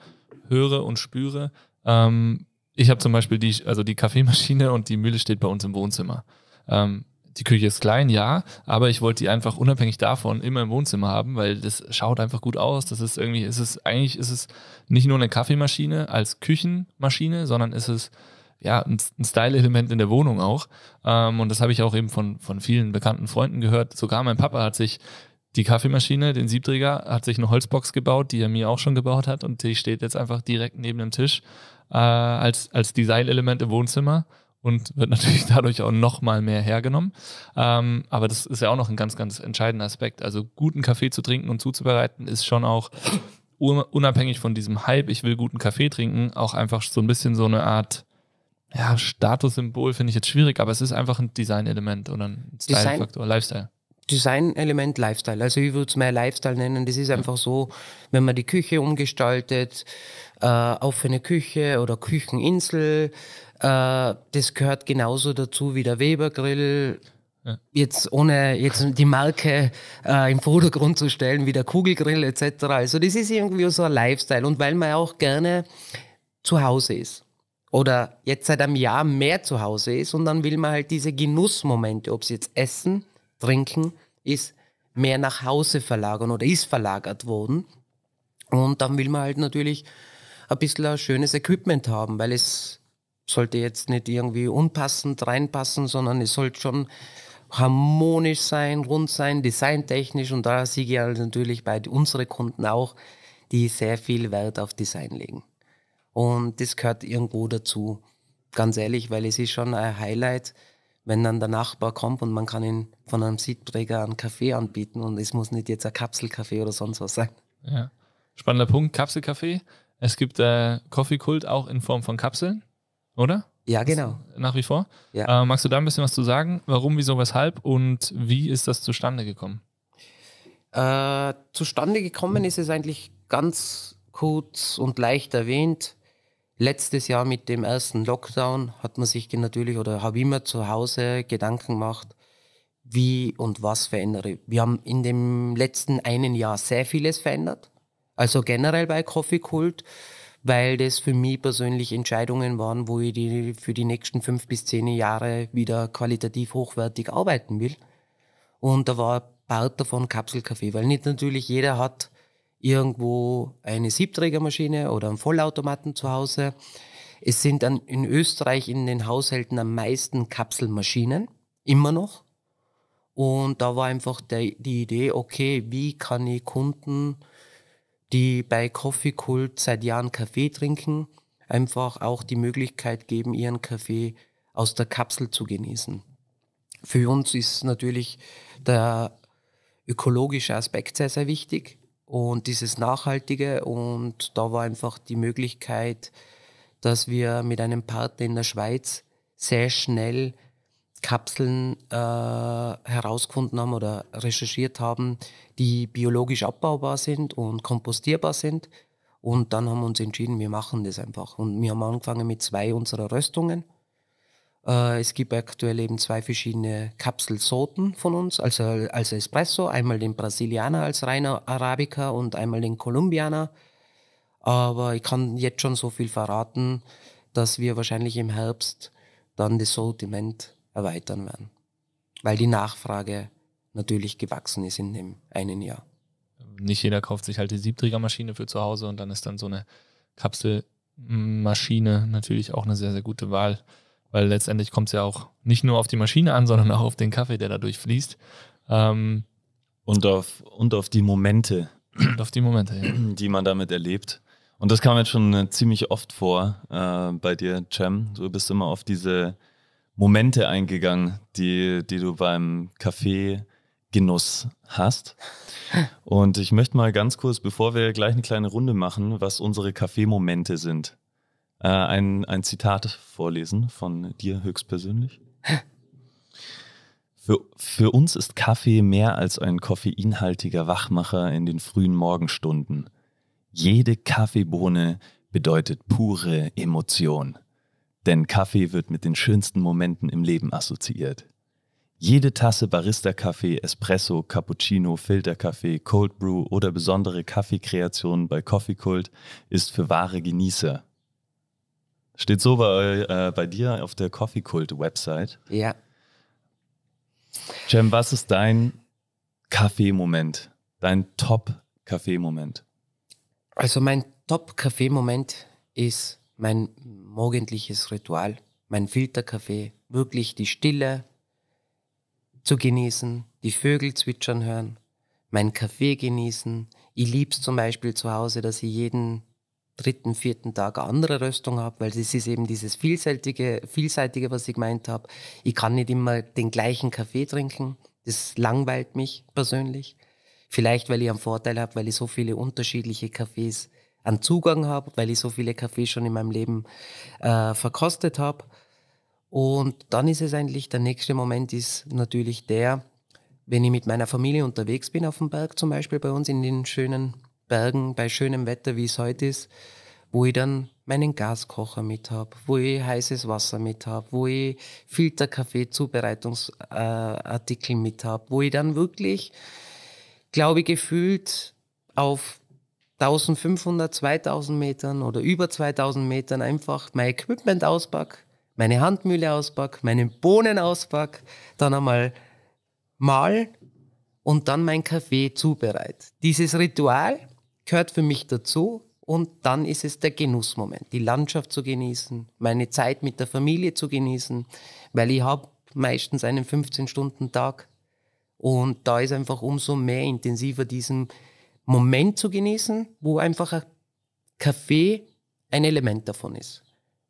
höre und spüre. Ähm, ich habe zum Beispiel die, also die Kaffeemaschine und die Mühle steht bei uns im Wohnzimmer. Ähm, die Küche ist klein, ja, aber ich wollte die einfach unabhängig davon immer im Wohnzimmer haben, weil das schaut einfach gut aus. Das ist irgendwie, ist es, eigentlich ist es nicht nur eine Kaffeemaschine als Küchenmaschine, sondern ist es ja, ein, ein Style-Element in der Wohnung auch. Ähm, und das habe ich auch eben von, von vielen bekannten Freunden gehört. Sogar mein Papa hat sich die Kaffeemaschine, den Siebträger, hat sich eine Holzbox gebaut, die er mir auch schon gebaut hat. Und die steht jetzt einfach direkt neben dem Tisch äh, als, als Design-Element im Wohnzimmer und wird natürlich dadurch auch nochmal mehr hergenommen. Ähm, aber das ist ja auch noch ein ganz, ganz entscheidender Aspekt. Also guten Kaffee zu trinken und zuzubereiten ist schon auch unabhängig von diesem Hype, ich will guten Kaffee trinken, auch einfach so ein bisschen so eine Art ja, Statussymbol finde ich jetzt schwierig, aber es ist einfach ein Design-Element oder ein Style-Faktor, Lifestyle. Design-Element Lifestyle. Also ich würde es mehr Lifestyle nennen. Das ist einfach so, wenn man die Küche umgestaltet äh, auf eine Küche oder Kücheninsel, äh, das gehört genauso dazu wie der Webergrill. Ja. Jetzt ohne jetzt die Marke äh, im Vordergrund zu stellen, wie der Kugelgrill etc. Also das ist irgendwie so ein Lifestyle und weil man auch gerne zu Hause ist oder jetzt seit einem Jahr mehr zu Hause ist und dann will man halt diese Genussmomente, ob es jetzt Essen, Trinken ist, mehr nach Hause verlagern oder ist verlagert worden. Und dann will man halt natürlich ein bisschen ein schönes Equipment haben, weil es sollte jetzt nicht irgendwie unpassend reinpassen, sondern es sollte schon harmonisch sein, rund sein, designtechnisch. Und da sehe ich halt natürlich bei unseren Kunden auch, die sehr viel Wert auf Design legen. Und das gehört irgendwo dazu. Ganz ehrlich, weil es ist schon ein Highlight, wenn dann der Nachbar kommt und man kann ihn von einem Siebträger einen Kaffee anbieten und es muss nicht jetzt ein Kapselkaffee oder sonst was sein. Ja. Spannender Punkt, Kapselkaffee. Es gibt äh, Coffee-Kult auch in Form von Kapseln, oder? Ja, genau. Das, nach wie vor. Ja. Äh, magst du da ein bisschen was zu sagen? Warum, wieso, weshalb und wie ist das zustande gekommen? Äh, zustande gekommen ist es eigentlich ganz kurz und leicht erwähnt. Letztes Jahr mit dem ersten Lockdown hat man sich natürlich oder habe ich mir zu Hause Gedanken gemacht, wie und was verändere. Wir haben in dem letzten einen Jahr sehr vieles verändert. Also generell bei Coffee Cult, weil das für mich persönlich Entscheidungen waren, wo ich die für die nächsten fünf bis zehn Jahre wieder qualitativ hochwertig arbeiten will. Und da war Part davon Kapselkaffee, weil nicht natürlich jeder hat irgendwo eine Siebträgermaschine oder einen Vollautomaten zu Hause. Es sind dann in Österreich in den Haushalten am meisten Kapselmaschinen, immer noch. Und da war einfach der, die Idee, okay, wie kann ich Kunden, die bei Coffee Cult seit Jahren Kaffee trinken, einfach auch die Möglichkeit geben, ihren Kaffee aus der Kapsel zu genießen. Für uns ist natürlich der ökologische Aspekt sehr, sehr wichtig und dieses Nachhaltige. Und da war einfach die Möglichkeit, dass wir mit einem Partner in der Schweiz sehr schnell Kapseln äh, herausgefunden haben oder recherchiert haben, die biologisch abbaubar sind und kompostierbar sind. Und dann haben wir uns entschieden, wir machen das einfach. Und wir haben angefangen mit zwei unserer Röstungen äh, es gibt aktuell eben zwei verschiedene Kapselsorten von uns, also als Espresso, einmal den Brasilianer als reiner Arabica und einmal den Kolumbianer. Aber ich kann jetzt schon so viel verraten, dass wir wahrscheinlich im Herbst dann das Sortiment erweitern werden, weil die Nachfrage natürlich gewachsen ist in dem einen Jahr. Nicht jeder kauft sich halt die Siebträgermaschine für zu Hause und dann ist dann so eine Kapselmaschine natürlich auch eine sehr, sehr gute Wahl weil letztendlich kommt es ja auch nicht nur auf die Maschine an, sondern auch auf den Kaffee, der dadurch fließt. Ähm, und, auf, und auf die Momente. Und auf die Momente, ja. Die man damit erlebt. Und das kam jetzt schon äh, ziemlich oft vor äh, bei dir, Cem. Du bist immer auf diese Momente eingegangen, die, die du beim Kaffeegenuss hast. Und ich möchte mal ganz kurz, bevor wir gleich eine kleine Runde machen, was unsere Kaffeemomente sind äh, ein, ein Zitat vorlesen von dir höchstpersönlich. Für, für uns ist Kaffee mehr als ein koffeinhaltiger Wachmacher in den frühen Morgenstunden. Jede Kaffeebohne bedeutet pure Emotion. Denn Kaffee wird mit den schönsten Momenten im Leben assoziiert. Jede Tasse Barista-Kaffee, Espresso, Cappuccino, Filterkaffee, Cold Brew oder besondere Kaffeekreationen bei Coffee Cult ist für wahre Genießer. Steht so bei, äh, bei dir auf der Coffee Cult Website. Ja. Cem, was ist dein Kaffeemoment? Dein Top-Kaffeemoment? Also mein Top-Kaffeemoment ist mein morgendliches Ritual, mein Filterkaffee. Wirklich die Stille zu genießen, die Vögel zwitschern hören, meinen Kaffee genießen. Ich liebe es zum Beispiel zu Hause, dass ich jeden dritten, vierten Tag eine andere Röstung habe, weil es ist eben dieses vielseitige, vielseitige, was ich gemeint habe. Ich kann nicht immer den gleichen Kaffee trinken. Das langweilt mich persönlich. Vielleicht, weil ich einen Vorteil habe, weil ich so viele unterschiedliche Kaffees an Zugang habe, weil ich so viele Kaffees schon in meinem Leben äh, verkostet habe. Und dann ist es eigentlich, der nächste Moment ist natürlich der, wenn ich mit meiner Familie unterwegs bin auf dem Berg, zum Beispiel bei uns in den schönen Bergen bei schönem Wetter, wie es heute ist, wo ich dann meinen Gaskocher mit habe, wo ich heißes Wasser mit habe, wo ich Filterkaffee-Zubereitungsartikel äh, mit habe, wo ich dann wirklich, glaube ich, gefühlt auf 1500, 2000 Metern oder über 2000 Metern einfach mein Equipment auspack, meine Handmühle auspack, meinen Bohnen auspack, dann einmal mal und dann mein Kaffee zubereit. Dieses Ritual gehört für mich dazu. Und dann ist es der Genussmoment, die Landschaft zu genießen, meine Zeit mit der Familie zu genießen, weil ich habe meistens einen 15-Stunden-Tag und da ist einfach umso mehr intensiver diesen Moment zu genießen, wo einfach ein Kaffee ein Element davon ist.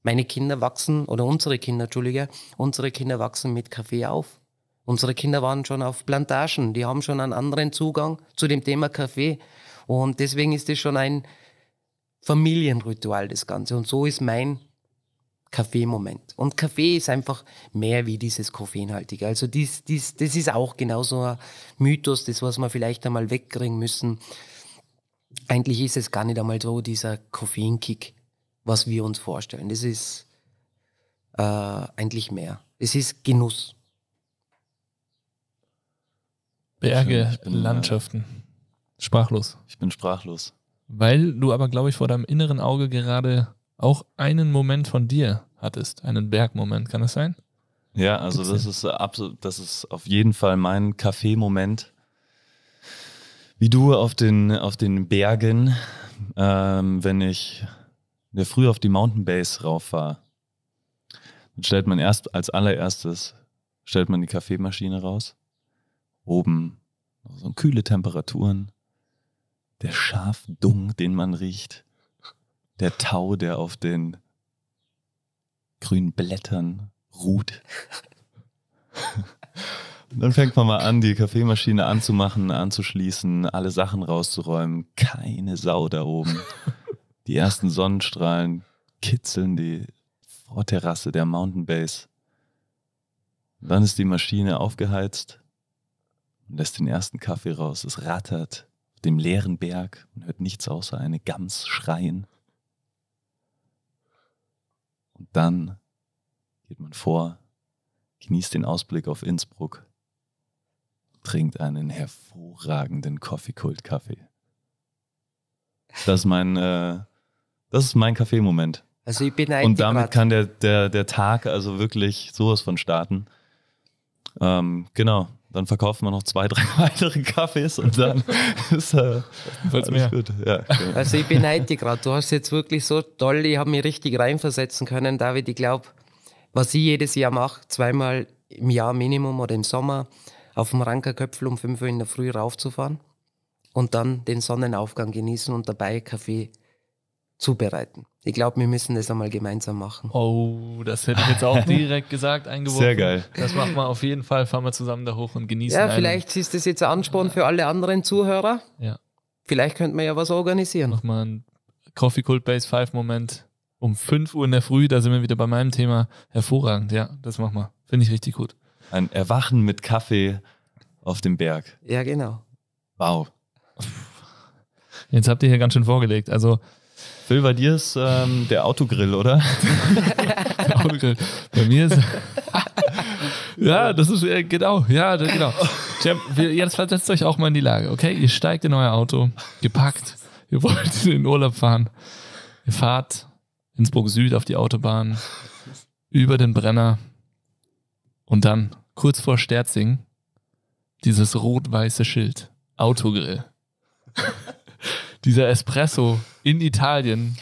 Meine Kinder wachsen, oder unsere Kinder, Entschuldige, unsere Kinder wachsen mit Kaffee auf. Unsere Kinder waren schon auf Plantagen, die haben schon einen anderen Zugang zu dem Thema Kaffee und deswegen ist das schon ein Familienritual, das Ganze. Und so ist mein Kaffeemoment. Und Kaffee ist einfach mehr wie dieses Koffeinhaltige. Also dies, dies, das ist auch genauso ein Mythos, das was wir vielleicht einmal wegkriegen müssen. Eigentlich ist es gar nicht einmal so dieser Koffeinkick, was wir uns vorstellen. Das ist äh, eigentlich mehr. Es ist Genuss. Berge, äh, Landschaften. Sprachlos. Ich bin sprachlos. Weil du aber, glaube ich, vor deinem inneren Auge gerade auch einen Moment von dir hattest, einen Bergmoment, kann das sein? Ja, also Gibt's das hin? ist absolut, das ist auf jeden Fall mein Kaffeemoment. Wie du auf den, auf den Bergen, ähm, wenn ich in Früh auf die Mountain Base rauf war, dann stellt man erst als allererstes stellt man die Kaffeemaschine raus. Oben so kühle Temperaturen der Schafdung, den man riecht, der Tau, der auf den grünen Blättern ruht. dann fängt man mal an, die Kaffeemaschine anzumachen, anzuschließen, alle Sachen rauszuräumen. Keine Sau da oben. Die ersten Sonnenstrahlen kitzeln die Vorterrasse der Mountain Base. dann ist die Maschine aufgeheizt und lässt den ersten Kaffee raus. Es rattert dem leeren Berg und hört nichts außer eine Gans schreien. Und dann geht man vor, genießt den Ausblick auf Innsbruck, trinkt einen hervorragenden Coffee kult Kaffee. Das ist mein, äh, das ist mein Kaffeemoment. Also ich bin Und damit kann der, der, der Tag also wirklich sowas von starten. Ähm, genau. Dann verkaufen wir noch zwei, drei weitere Kaffees und dann ist äh, alles mehr. gut. Ja, genau. Also ich beneide dich gerade. Du hast jetzt wirklich so toll, ich habe mich richtig reinversetzen können, David. Ich glaube, was ich jedes Jahr mache, zweimal im Jahr Minimum oder im Sommer auf dem Rankerköpfel um 5 Uhr in der Früh raufzufahren und dann den Sonnenaufgang genießen und dabei Kaffee zubereiten. Ich glaube, wir müssen das einmal gemeinsam machen. Oh, das hätte ich jetzt auch direkt gesagt, eingeworfen. Sehr geil. Das machen wir auf jeden Fall. Fahren wir zusammen da hoch und genießen. Ja, einen. vielleicht ist das jetzt ein Ansporn für alle anderen Zuhörer. Ja. Vielleicht könnten wir ja was organisieren. Nochmal ein Coffee Cold Base 5 Moment um 5 Uhr in der Früh. Da sind wir wieder bei meinem Thema. Hervorragend, ja, das machen wir. Finde ich richtig gut. Ein Erwachen mit Kaffee auf dem Berg. Ja, genau. Wow. Jetzt habt ihr hier ganz schön vorgelegt. Also Phil, bei dir ist ähm, der Autogrill, oder? der Autogrill. Bei mir ist. ja, das ist äh, genau. Ja, das, genau. Jam, wir, jetzt versetzt euch auch mal in die Lage, okay? Ihr steigt in euer Auto, gepackt. Ihr wollt in den Urlaub fahren. Ihr fahrt Innsbruck Süd auf die Autobahn, über den Brenner und dann kurz vor Sterzing dieses rot-weiße Schild. Autogrill. Dieser Espresso in Italien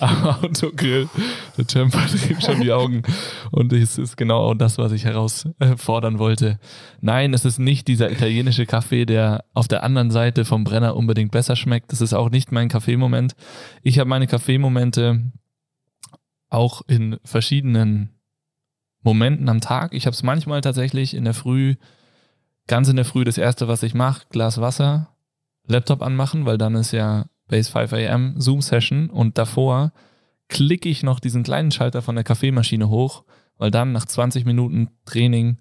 am Autogrill. Der Temper dreht schon die Augen. Und es ist genau das, was ich herausfordern wollte. Nein, es ist nicht dieser italienische Kaffee, der auf der anderen Seite vom Brenner unbedingt besser schmeckt. Das ist auch nicht mein Kaffeemoment. Ich habe meine Kaffeemomente auch in verschiedenen Momenten am Tag. Ich habe es manchmal tatsächlich in der Früh, ganz in der Früh, das erste, was ich mache, Glas Wasser, Laptop anmachen, weil dann ist ja Base 5 AM Zoom-Session und davor klicke ich noch diesen kleinen Schalter von der Kaffeemaschine hoch, weil dann nach 20 Minuten Training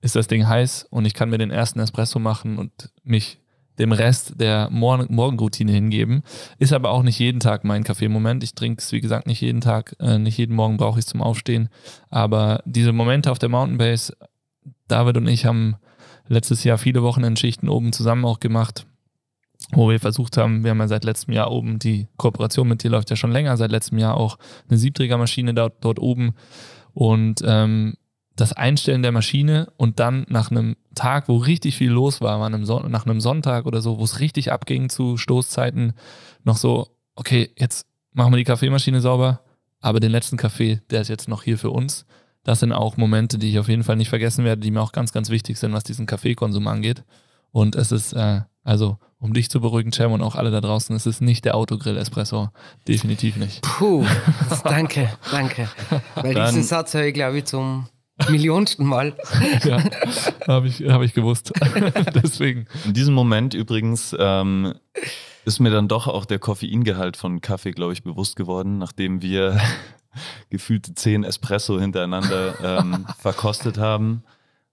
ist das Ding heiß und ich kann mir den ersten Espresso machen und mich dem Rest der Mor Morgenroutine hingeben. Ist aber auch nicht jeden Tag mein Kaffeemoment. Ich trinke es, wie gesagt, nicht jeden Tag, äh, nicht jeden Morgen brauche ich es zum Aufstehen. Aber diese Momente auf der Mountain Base, David und ich haben letztes Jahr viele Wochen in Schichten oben zusammen auch gemacht wo wir versucht haben, wir haben ja seit letztem Jahr oben, die Kooperation mit dir läuft ja schon länger, seit letztem Jahr auch eine Siebträgermaschine dort, dort oben und ähm, das Einstellen der Maschine und dann nach einem Tag, wo richtig viel los war, an einem Son nach einem Sonntag oder so, wo es richtig abging zu Stoßzeiten, noch so, okay, jetzt machen wir die Kaffeemaschine sauber, aber den letzten Kaffee, der ist jetzt noch hier für uns. Das sind auch Momente, die ich auf jeden Fall nicht vergessen werde, die mir auch ganz, ganz wichtig sind, was diesen Kaffeekonsum angeht. Und es ist äh, also um dich zu beruhigen, Cem, und auch alle da draußen, es ist nicht der Autogrill-Espresso. Definitiv nicht. Puh, danke, danke. Weil Dann, diesen Satz höre ich, glaube ich, zum Millionsten Mal. ja, habe ich, hab ich gewusst. Deswegen. In diesem Moment übrigens ähm, ist mir dann doch auch der Koffeingehalt von Kaffee, glaube ich, bewusst geworden, nachdem wir gefühlte zehn Espresso hintereinander ähm, verkostet haben,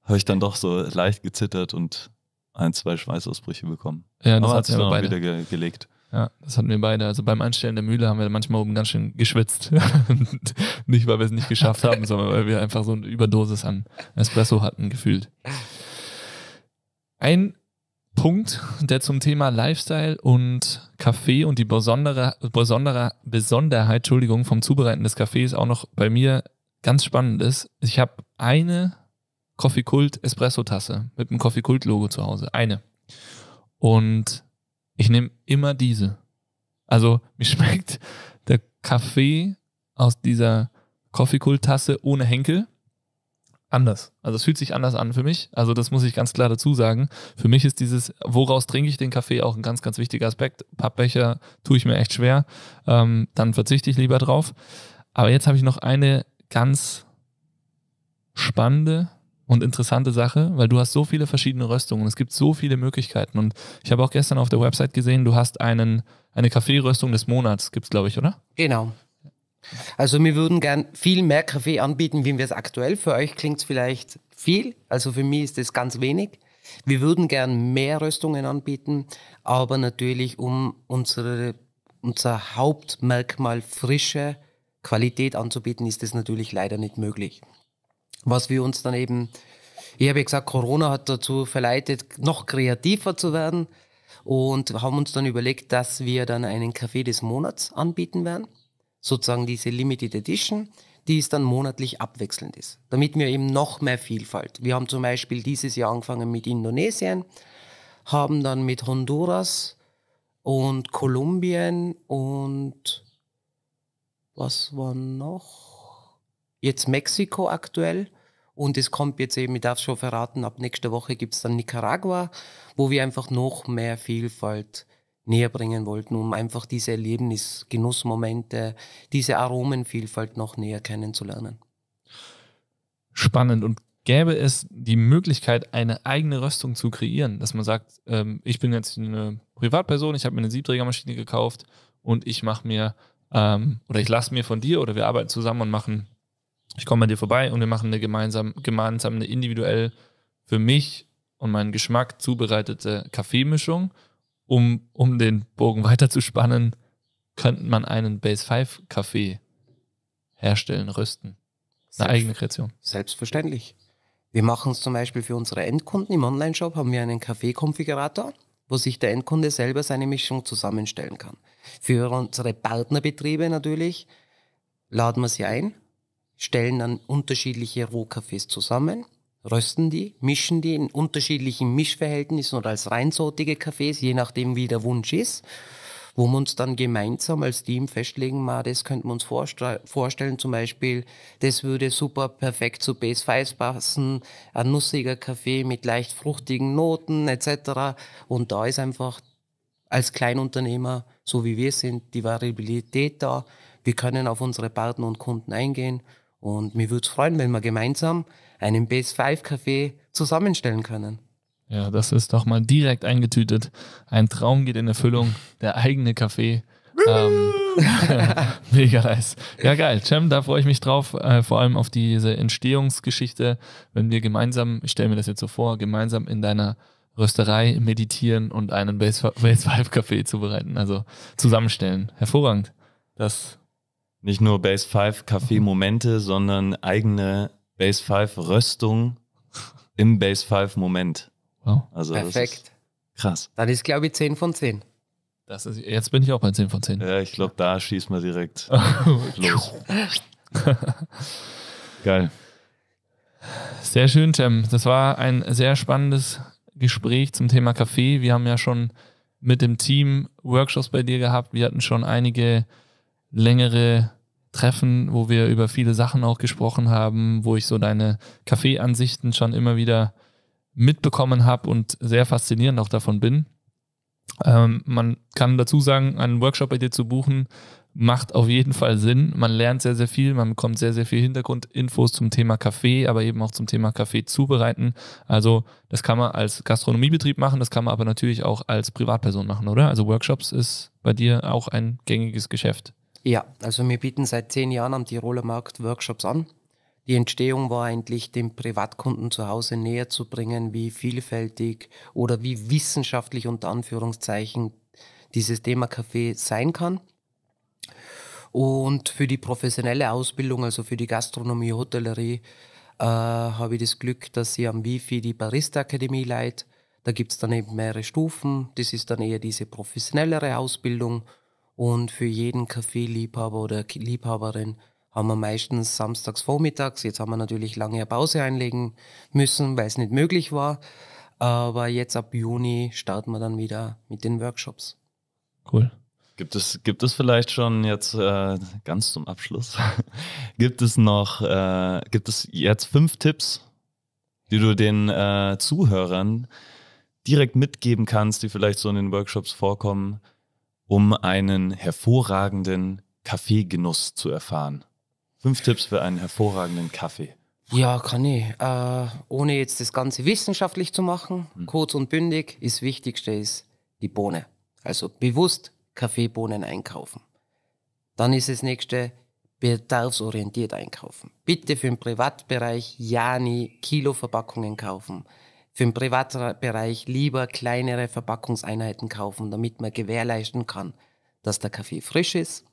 habe ich dann doch so leicht gezittert und ein, zwei Schweißausbrüche bekommen. Ja, das hat sich dann beide. wieder ge gelegt. Ja, das hatten wir beide. Also beim Einstellen der Mühle haben wir manchmal oben ganz schön geschwitzt. nicht, weil wir es nicht geschafft haben, sondern weil wir einfach so eine Überdosis an Espresso hatten, gefühlt. Ein Punkt, der zum Thema Lifestyle und Kaffee und die besondere, besondere Besonderheit Entschuldigung, vom Zubereiten des Kaffees auch noch bei mir ganz spannend ist. Ich habe eine Coffee Kult Espresso-Tasse mit dem Coffee Kult-Logo zu Hause. Eine. Und ich nehme immer diese. Also mir schmeckt der Kaffee aus dieser Coffee Kult-Tasse ohne Henkel anders. Also es fühlt sich anders an für mich. Also das muss ich ganz klar dazu sagen. Für mich ist dieses, woraus trinke ich den Kaffee, auch ein ganz, ganz wichtiger Aspekt. Pappbecher tue ich mir echt schwer. Ähm, dann verzichte ich lieber drauf. Aber jetzt habe ich noch eine ganz spannende und interessante Sache, weil du hast so viele verschiedene Röstungen. Es gibt so viele Möglichkeiten. Und ich habe auch gestern auf der Website gesehen, du hast einen, eine Kaffeeröstung des Monats, gibt es, glaube ich, oder? Genau. Also wir würden gern viel mehr Kaffee anbieten, wie wir es aktuell. Für euch klingt es vielleicht viel, also für mich ist es ganz wenig. Wir würden gern mehr Röstungen anbieten, aber natürlich um unsere, unser Hauptmerkmal frische Qualität anzubieten, ist es natürlich leider nicht möglich was wir uns dann eben, ich habe ja gesagt, Corona hat dazu verleitet, noch kreativer zu werden und haben uns dann überlegt, dass wir dann einen Kaffee des Monats anbieten werden, sozusagen diese Limited Edition, die es dann monatlich abwechselnd ist, damit wir eben noch mehr Vielfalt. Wir haben zum Beispiel dieses Jahr angefangen mit Indonesien, haben dann mit Honduras und Kolumbien und was war noch? Jetzt Mexiko aktuell und es kommt jetzt eben, ich darf es schon verraten, ab nächster Woche gibt es dann Nicaragua, wo wir einfach noch mehr Vielfalt näher bringen wollten, um einfach diese Erlebnis, Genussmomente, diese Aromenvielfalt noch näher kennenzulernen. Spannend und gäbe es die Möglichkeit, eine eigene Röstung zu kreieren, dass man sagt, ähm, ich bin jetzt eine Privatperson, ich habe mir eine Siebträgermaschine gekauft und ich mache mir ähm, oder ich lasse mir von dir oder wir arbeiten zusammen und machen ich komme bei dir vorbei und wir machen eine gemeinsam, gemeinsam eine individuell für mich und meinen Geschmack zubereitete Kaffeemischung. Um, um den Bogen weiterzuspannen, könnte man einen Base 5 Kaffee herstellen, rösten. Eine Selbst, eigene Kreation. Selbstverständlich. Wir machen es zum Beispiel für unsere Endkunden. Im Online-Shop haben wir einen Kaffeekonfigurator, wo sich der Endkunde selber seine Mischung zusammenstellen kann. Für unsere Partnerbetriebe natürlich laden wir sie ein stellen dann unterschiedliche Rohkaffees zusammen, rösten die, mischen die in unterschiedlichen Mischverhältnissen oder als reinsortige Kaffees, je nachdem wie der Wunsch ist, wo wir uns dann gemeinsam als Team festlegen, das könnten wir uns vorstellen, zum Beispiel, das würde super perfekt zu Base 5 passen, ein nussiger Kaffee mit leicht fruchtigen Noten etc. Und da ist einfach als Kleinunternehmer, so wie wir sind, die Variabilität da. Wir können auf unsere Partner und Kunden eingehen und mir würde es freuen, wenn wir gemeinsam einen base 5 café zusammenstellen können. Ja, das ist doch mal direkt eingetütet. Ein Traum geht in Erfüllung. Der eigene Kaffee. ähm, mega nice. Ja, geil. Cem, da freue ich mich drauf. Äh, vor allem auf diese Entstehungsgeschichte, wenn wir gemeinsam, ich stelle mir das jetzt so vor, gemeinsam in deiner Rösterei meditieren und einen Base 5 Kaffee zubereiten, also zusammenstellen. Hervorragend. Das nicht nur Base 5 Kaffee-Momente, sondern eigene Base 5 Röstung im Base 5 Moment. Wow. Also Perfekt. krass. Dann ist, glaube ich, 10 von 10. Das ist, jetzt bin ich auch bei 10 von 10. Ja, ich glaube, da schießt man direkt oh, los. Geil. Sehr schön, Cem. Das war ein sehr spannendes Gespräch zum Thema Kaffee. Wir haben ja schon mit dem Team Workshops bei dir gehabt. Wir hatten schon einige längere Treffen, wo wir über viele Sachen auch gesprochen haben, wo ich so deine Kaffeeansichten schon immer wieder mitbekommen habe und sehr faszinierend auch davon bin. Ähm, man kann dazu sagen, einen Workshop bei dir zu buchen, macht auf jeden Fall Sinn. Man lernt sehr, sehr viel, man bekommt sehr, sehr viel Hintergrundinfos zum Thema Kaffee, aber eben auch zum Thema Kaffee zubereiten. Also das kann man als Gastronomiebetrieb machen, das kann man aber natürlich auch als Privatperson machen, oder? Also Workshops ist bei dir auch ein gängiges Geschäft. Ja, also wir bieten seit zehn Jahren am Tiroler Markt Workshops an. Die Entstehung war eigentlich, dem Privatkunden zu Hause näher zu bringen, wie vielfältig oder wie wissenschaftlich unter Anführungszeichen dieses Thema Kaffee sein kann. Und für die professionelle Ausbildung, also für die Gastronomie, Hotellerie, äh, habe ich das Glück, dass sie am Wifi die Barista Akademie leitet. Da gibt es dann eben mehrere Stufen. Das ist dann eher diese professionellere Ausbildung. Und für jeden Kaffeeliebhaber oder Liebhaberin haben wir meistens samstags vormittags. Jetzt haben wir natürlich lange Pause einlegen müssen, weil es nicht möglich war. Aber jetzt ab Juni starten wir dann wieder mit den Workshops. Cool. Gibt es, gibt es vielleicht schon jetzt äh, ganz zum Abschluss, gibt es noch, äh, gibt es jetzt fünf Tipps, die du den äh, Zuhörern direkt mitgeben kannst, die vielleicht so in den Workshops vorkommen, um einen hervorragenden Kaffeegenuss zu erfahren? Fünf Tipps für einen hervorragenden Kaffee. Ja, kann ich. Äh, ohne jetzt das Ganze wissenschaftlich zu machen, hm. kurz und bündig, das Wichtigste ist die Bohne. Also bewusst Kaffeebohnen einkaufen. Dann ist das nächste bedarfsorientiert einkaufen. Bitte für den Privatbereich ja nie Kiloverpackungen kaufen für den Privatbereich lieber kleinere Verpackungseinheiten kaufen, damit man gewährleisten kann, dass der Kaffee frisch ist.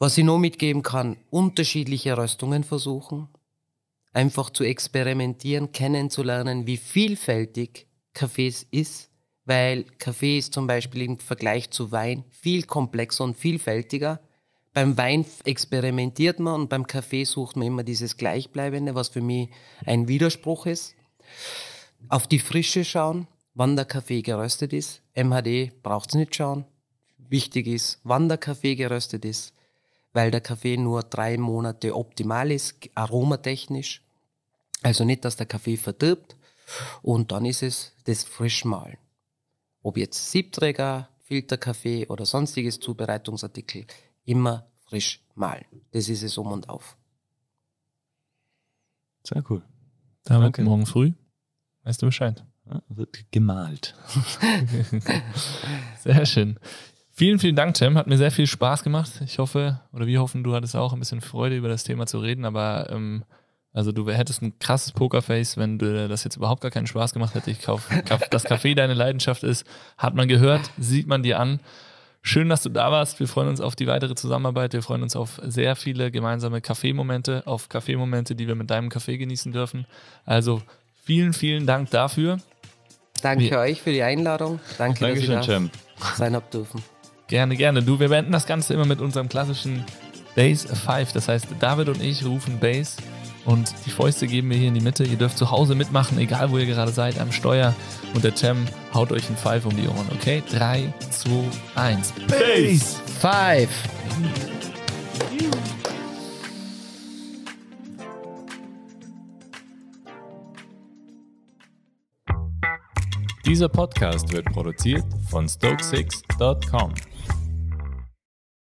Was ich noch mitgeben kann, unterschiedliche Röstungen versuchen, einfach zu experimentieren, kennenzulernen, wie vielfältig Kaffee ist, weil Kaffee ist zum Beispiel im Vergleich zu Wein viel komplexer und vielfältiger. Beim Wein experimentiert man und beim Kaffee sucht man immer dieses Gleichbleibende, was für mich ein Widerspruch ist. Auf die Frische schauen, wann der Kaffee geröstet ist. MHD braucht es nicht schauen. Wichtig ist, wann der Kaffee geröstet ist, weil der Kaffee nur drei Monate optimal ist, aromatechnisch. Also nicht, dass der Kaffee verdirbt. Und dann ist es das Frischmalen. Ob jetzt Siebträger, Filterkaffee oder sonstiges Zubereitungsartikel, immer frisch malen. Das ist es um und auf. Sehr cool. Damit Danke. morgen früh Weißt du Bescheid? wird gemalt. sehr schön. Vielen, vielen Dank, Tim. Hat mir sehr viel Spaß gemacht. Ich hoffe, oder wir hoffen, du hattest auch ein bisschen Freude, über das Thema zu reden, aber ähm, also du hättest ein krasses Pokerface, wenn du das jetzt überhaupt gar keinen Spaß gemacht hätte. Ich kaufe kauf das Kaffee deine Leidenschaft ist, hat man gehört, sieht man dir an. Schön, dass du da warst. Wir freuen uns auf die weitere Zusammenarbeit. Wir freuen uns auf sehr viele gemeinsame Kaffeemomente, auf Kaffeemomente, die wir mit deinem Kaffee genießen dürfen. Also Vielen, vielen Dank dafür. Danke wir euch für die Einladung. Danke, Dankeschön, dass schön, Cem. sein habt dürfen. Gerne, gerne. Du, wir beenden das Ganze immer mit unserem klassischen Base 5. Das heißt, David und ich rufen Base und die Fäuste geben wir hier in die Mitte. Ihr dürft zu Hause mitmachen, egal wo ihr gerade seid, am Steuer. Und der Cem haut euch ein Five um die Ohren, okay? 3, 2, 1. Base! 5! Dieser Podcast wird produziert von Stokesix.com.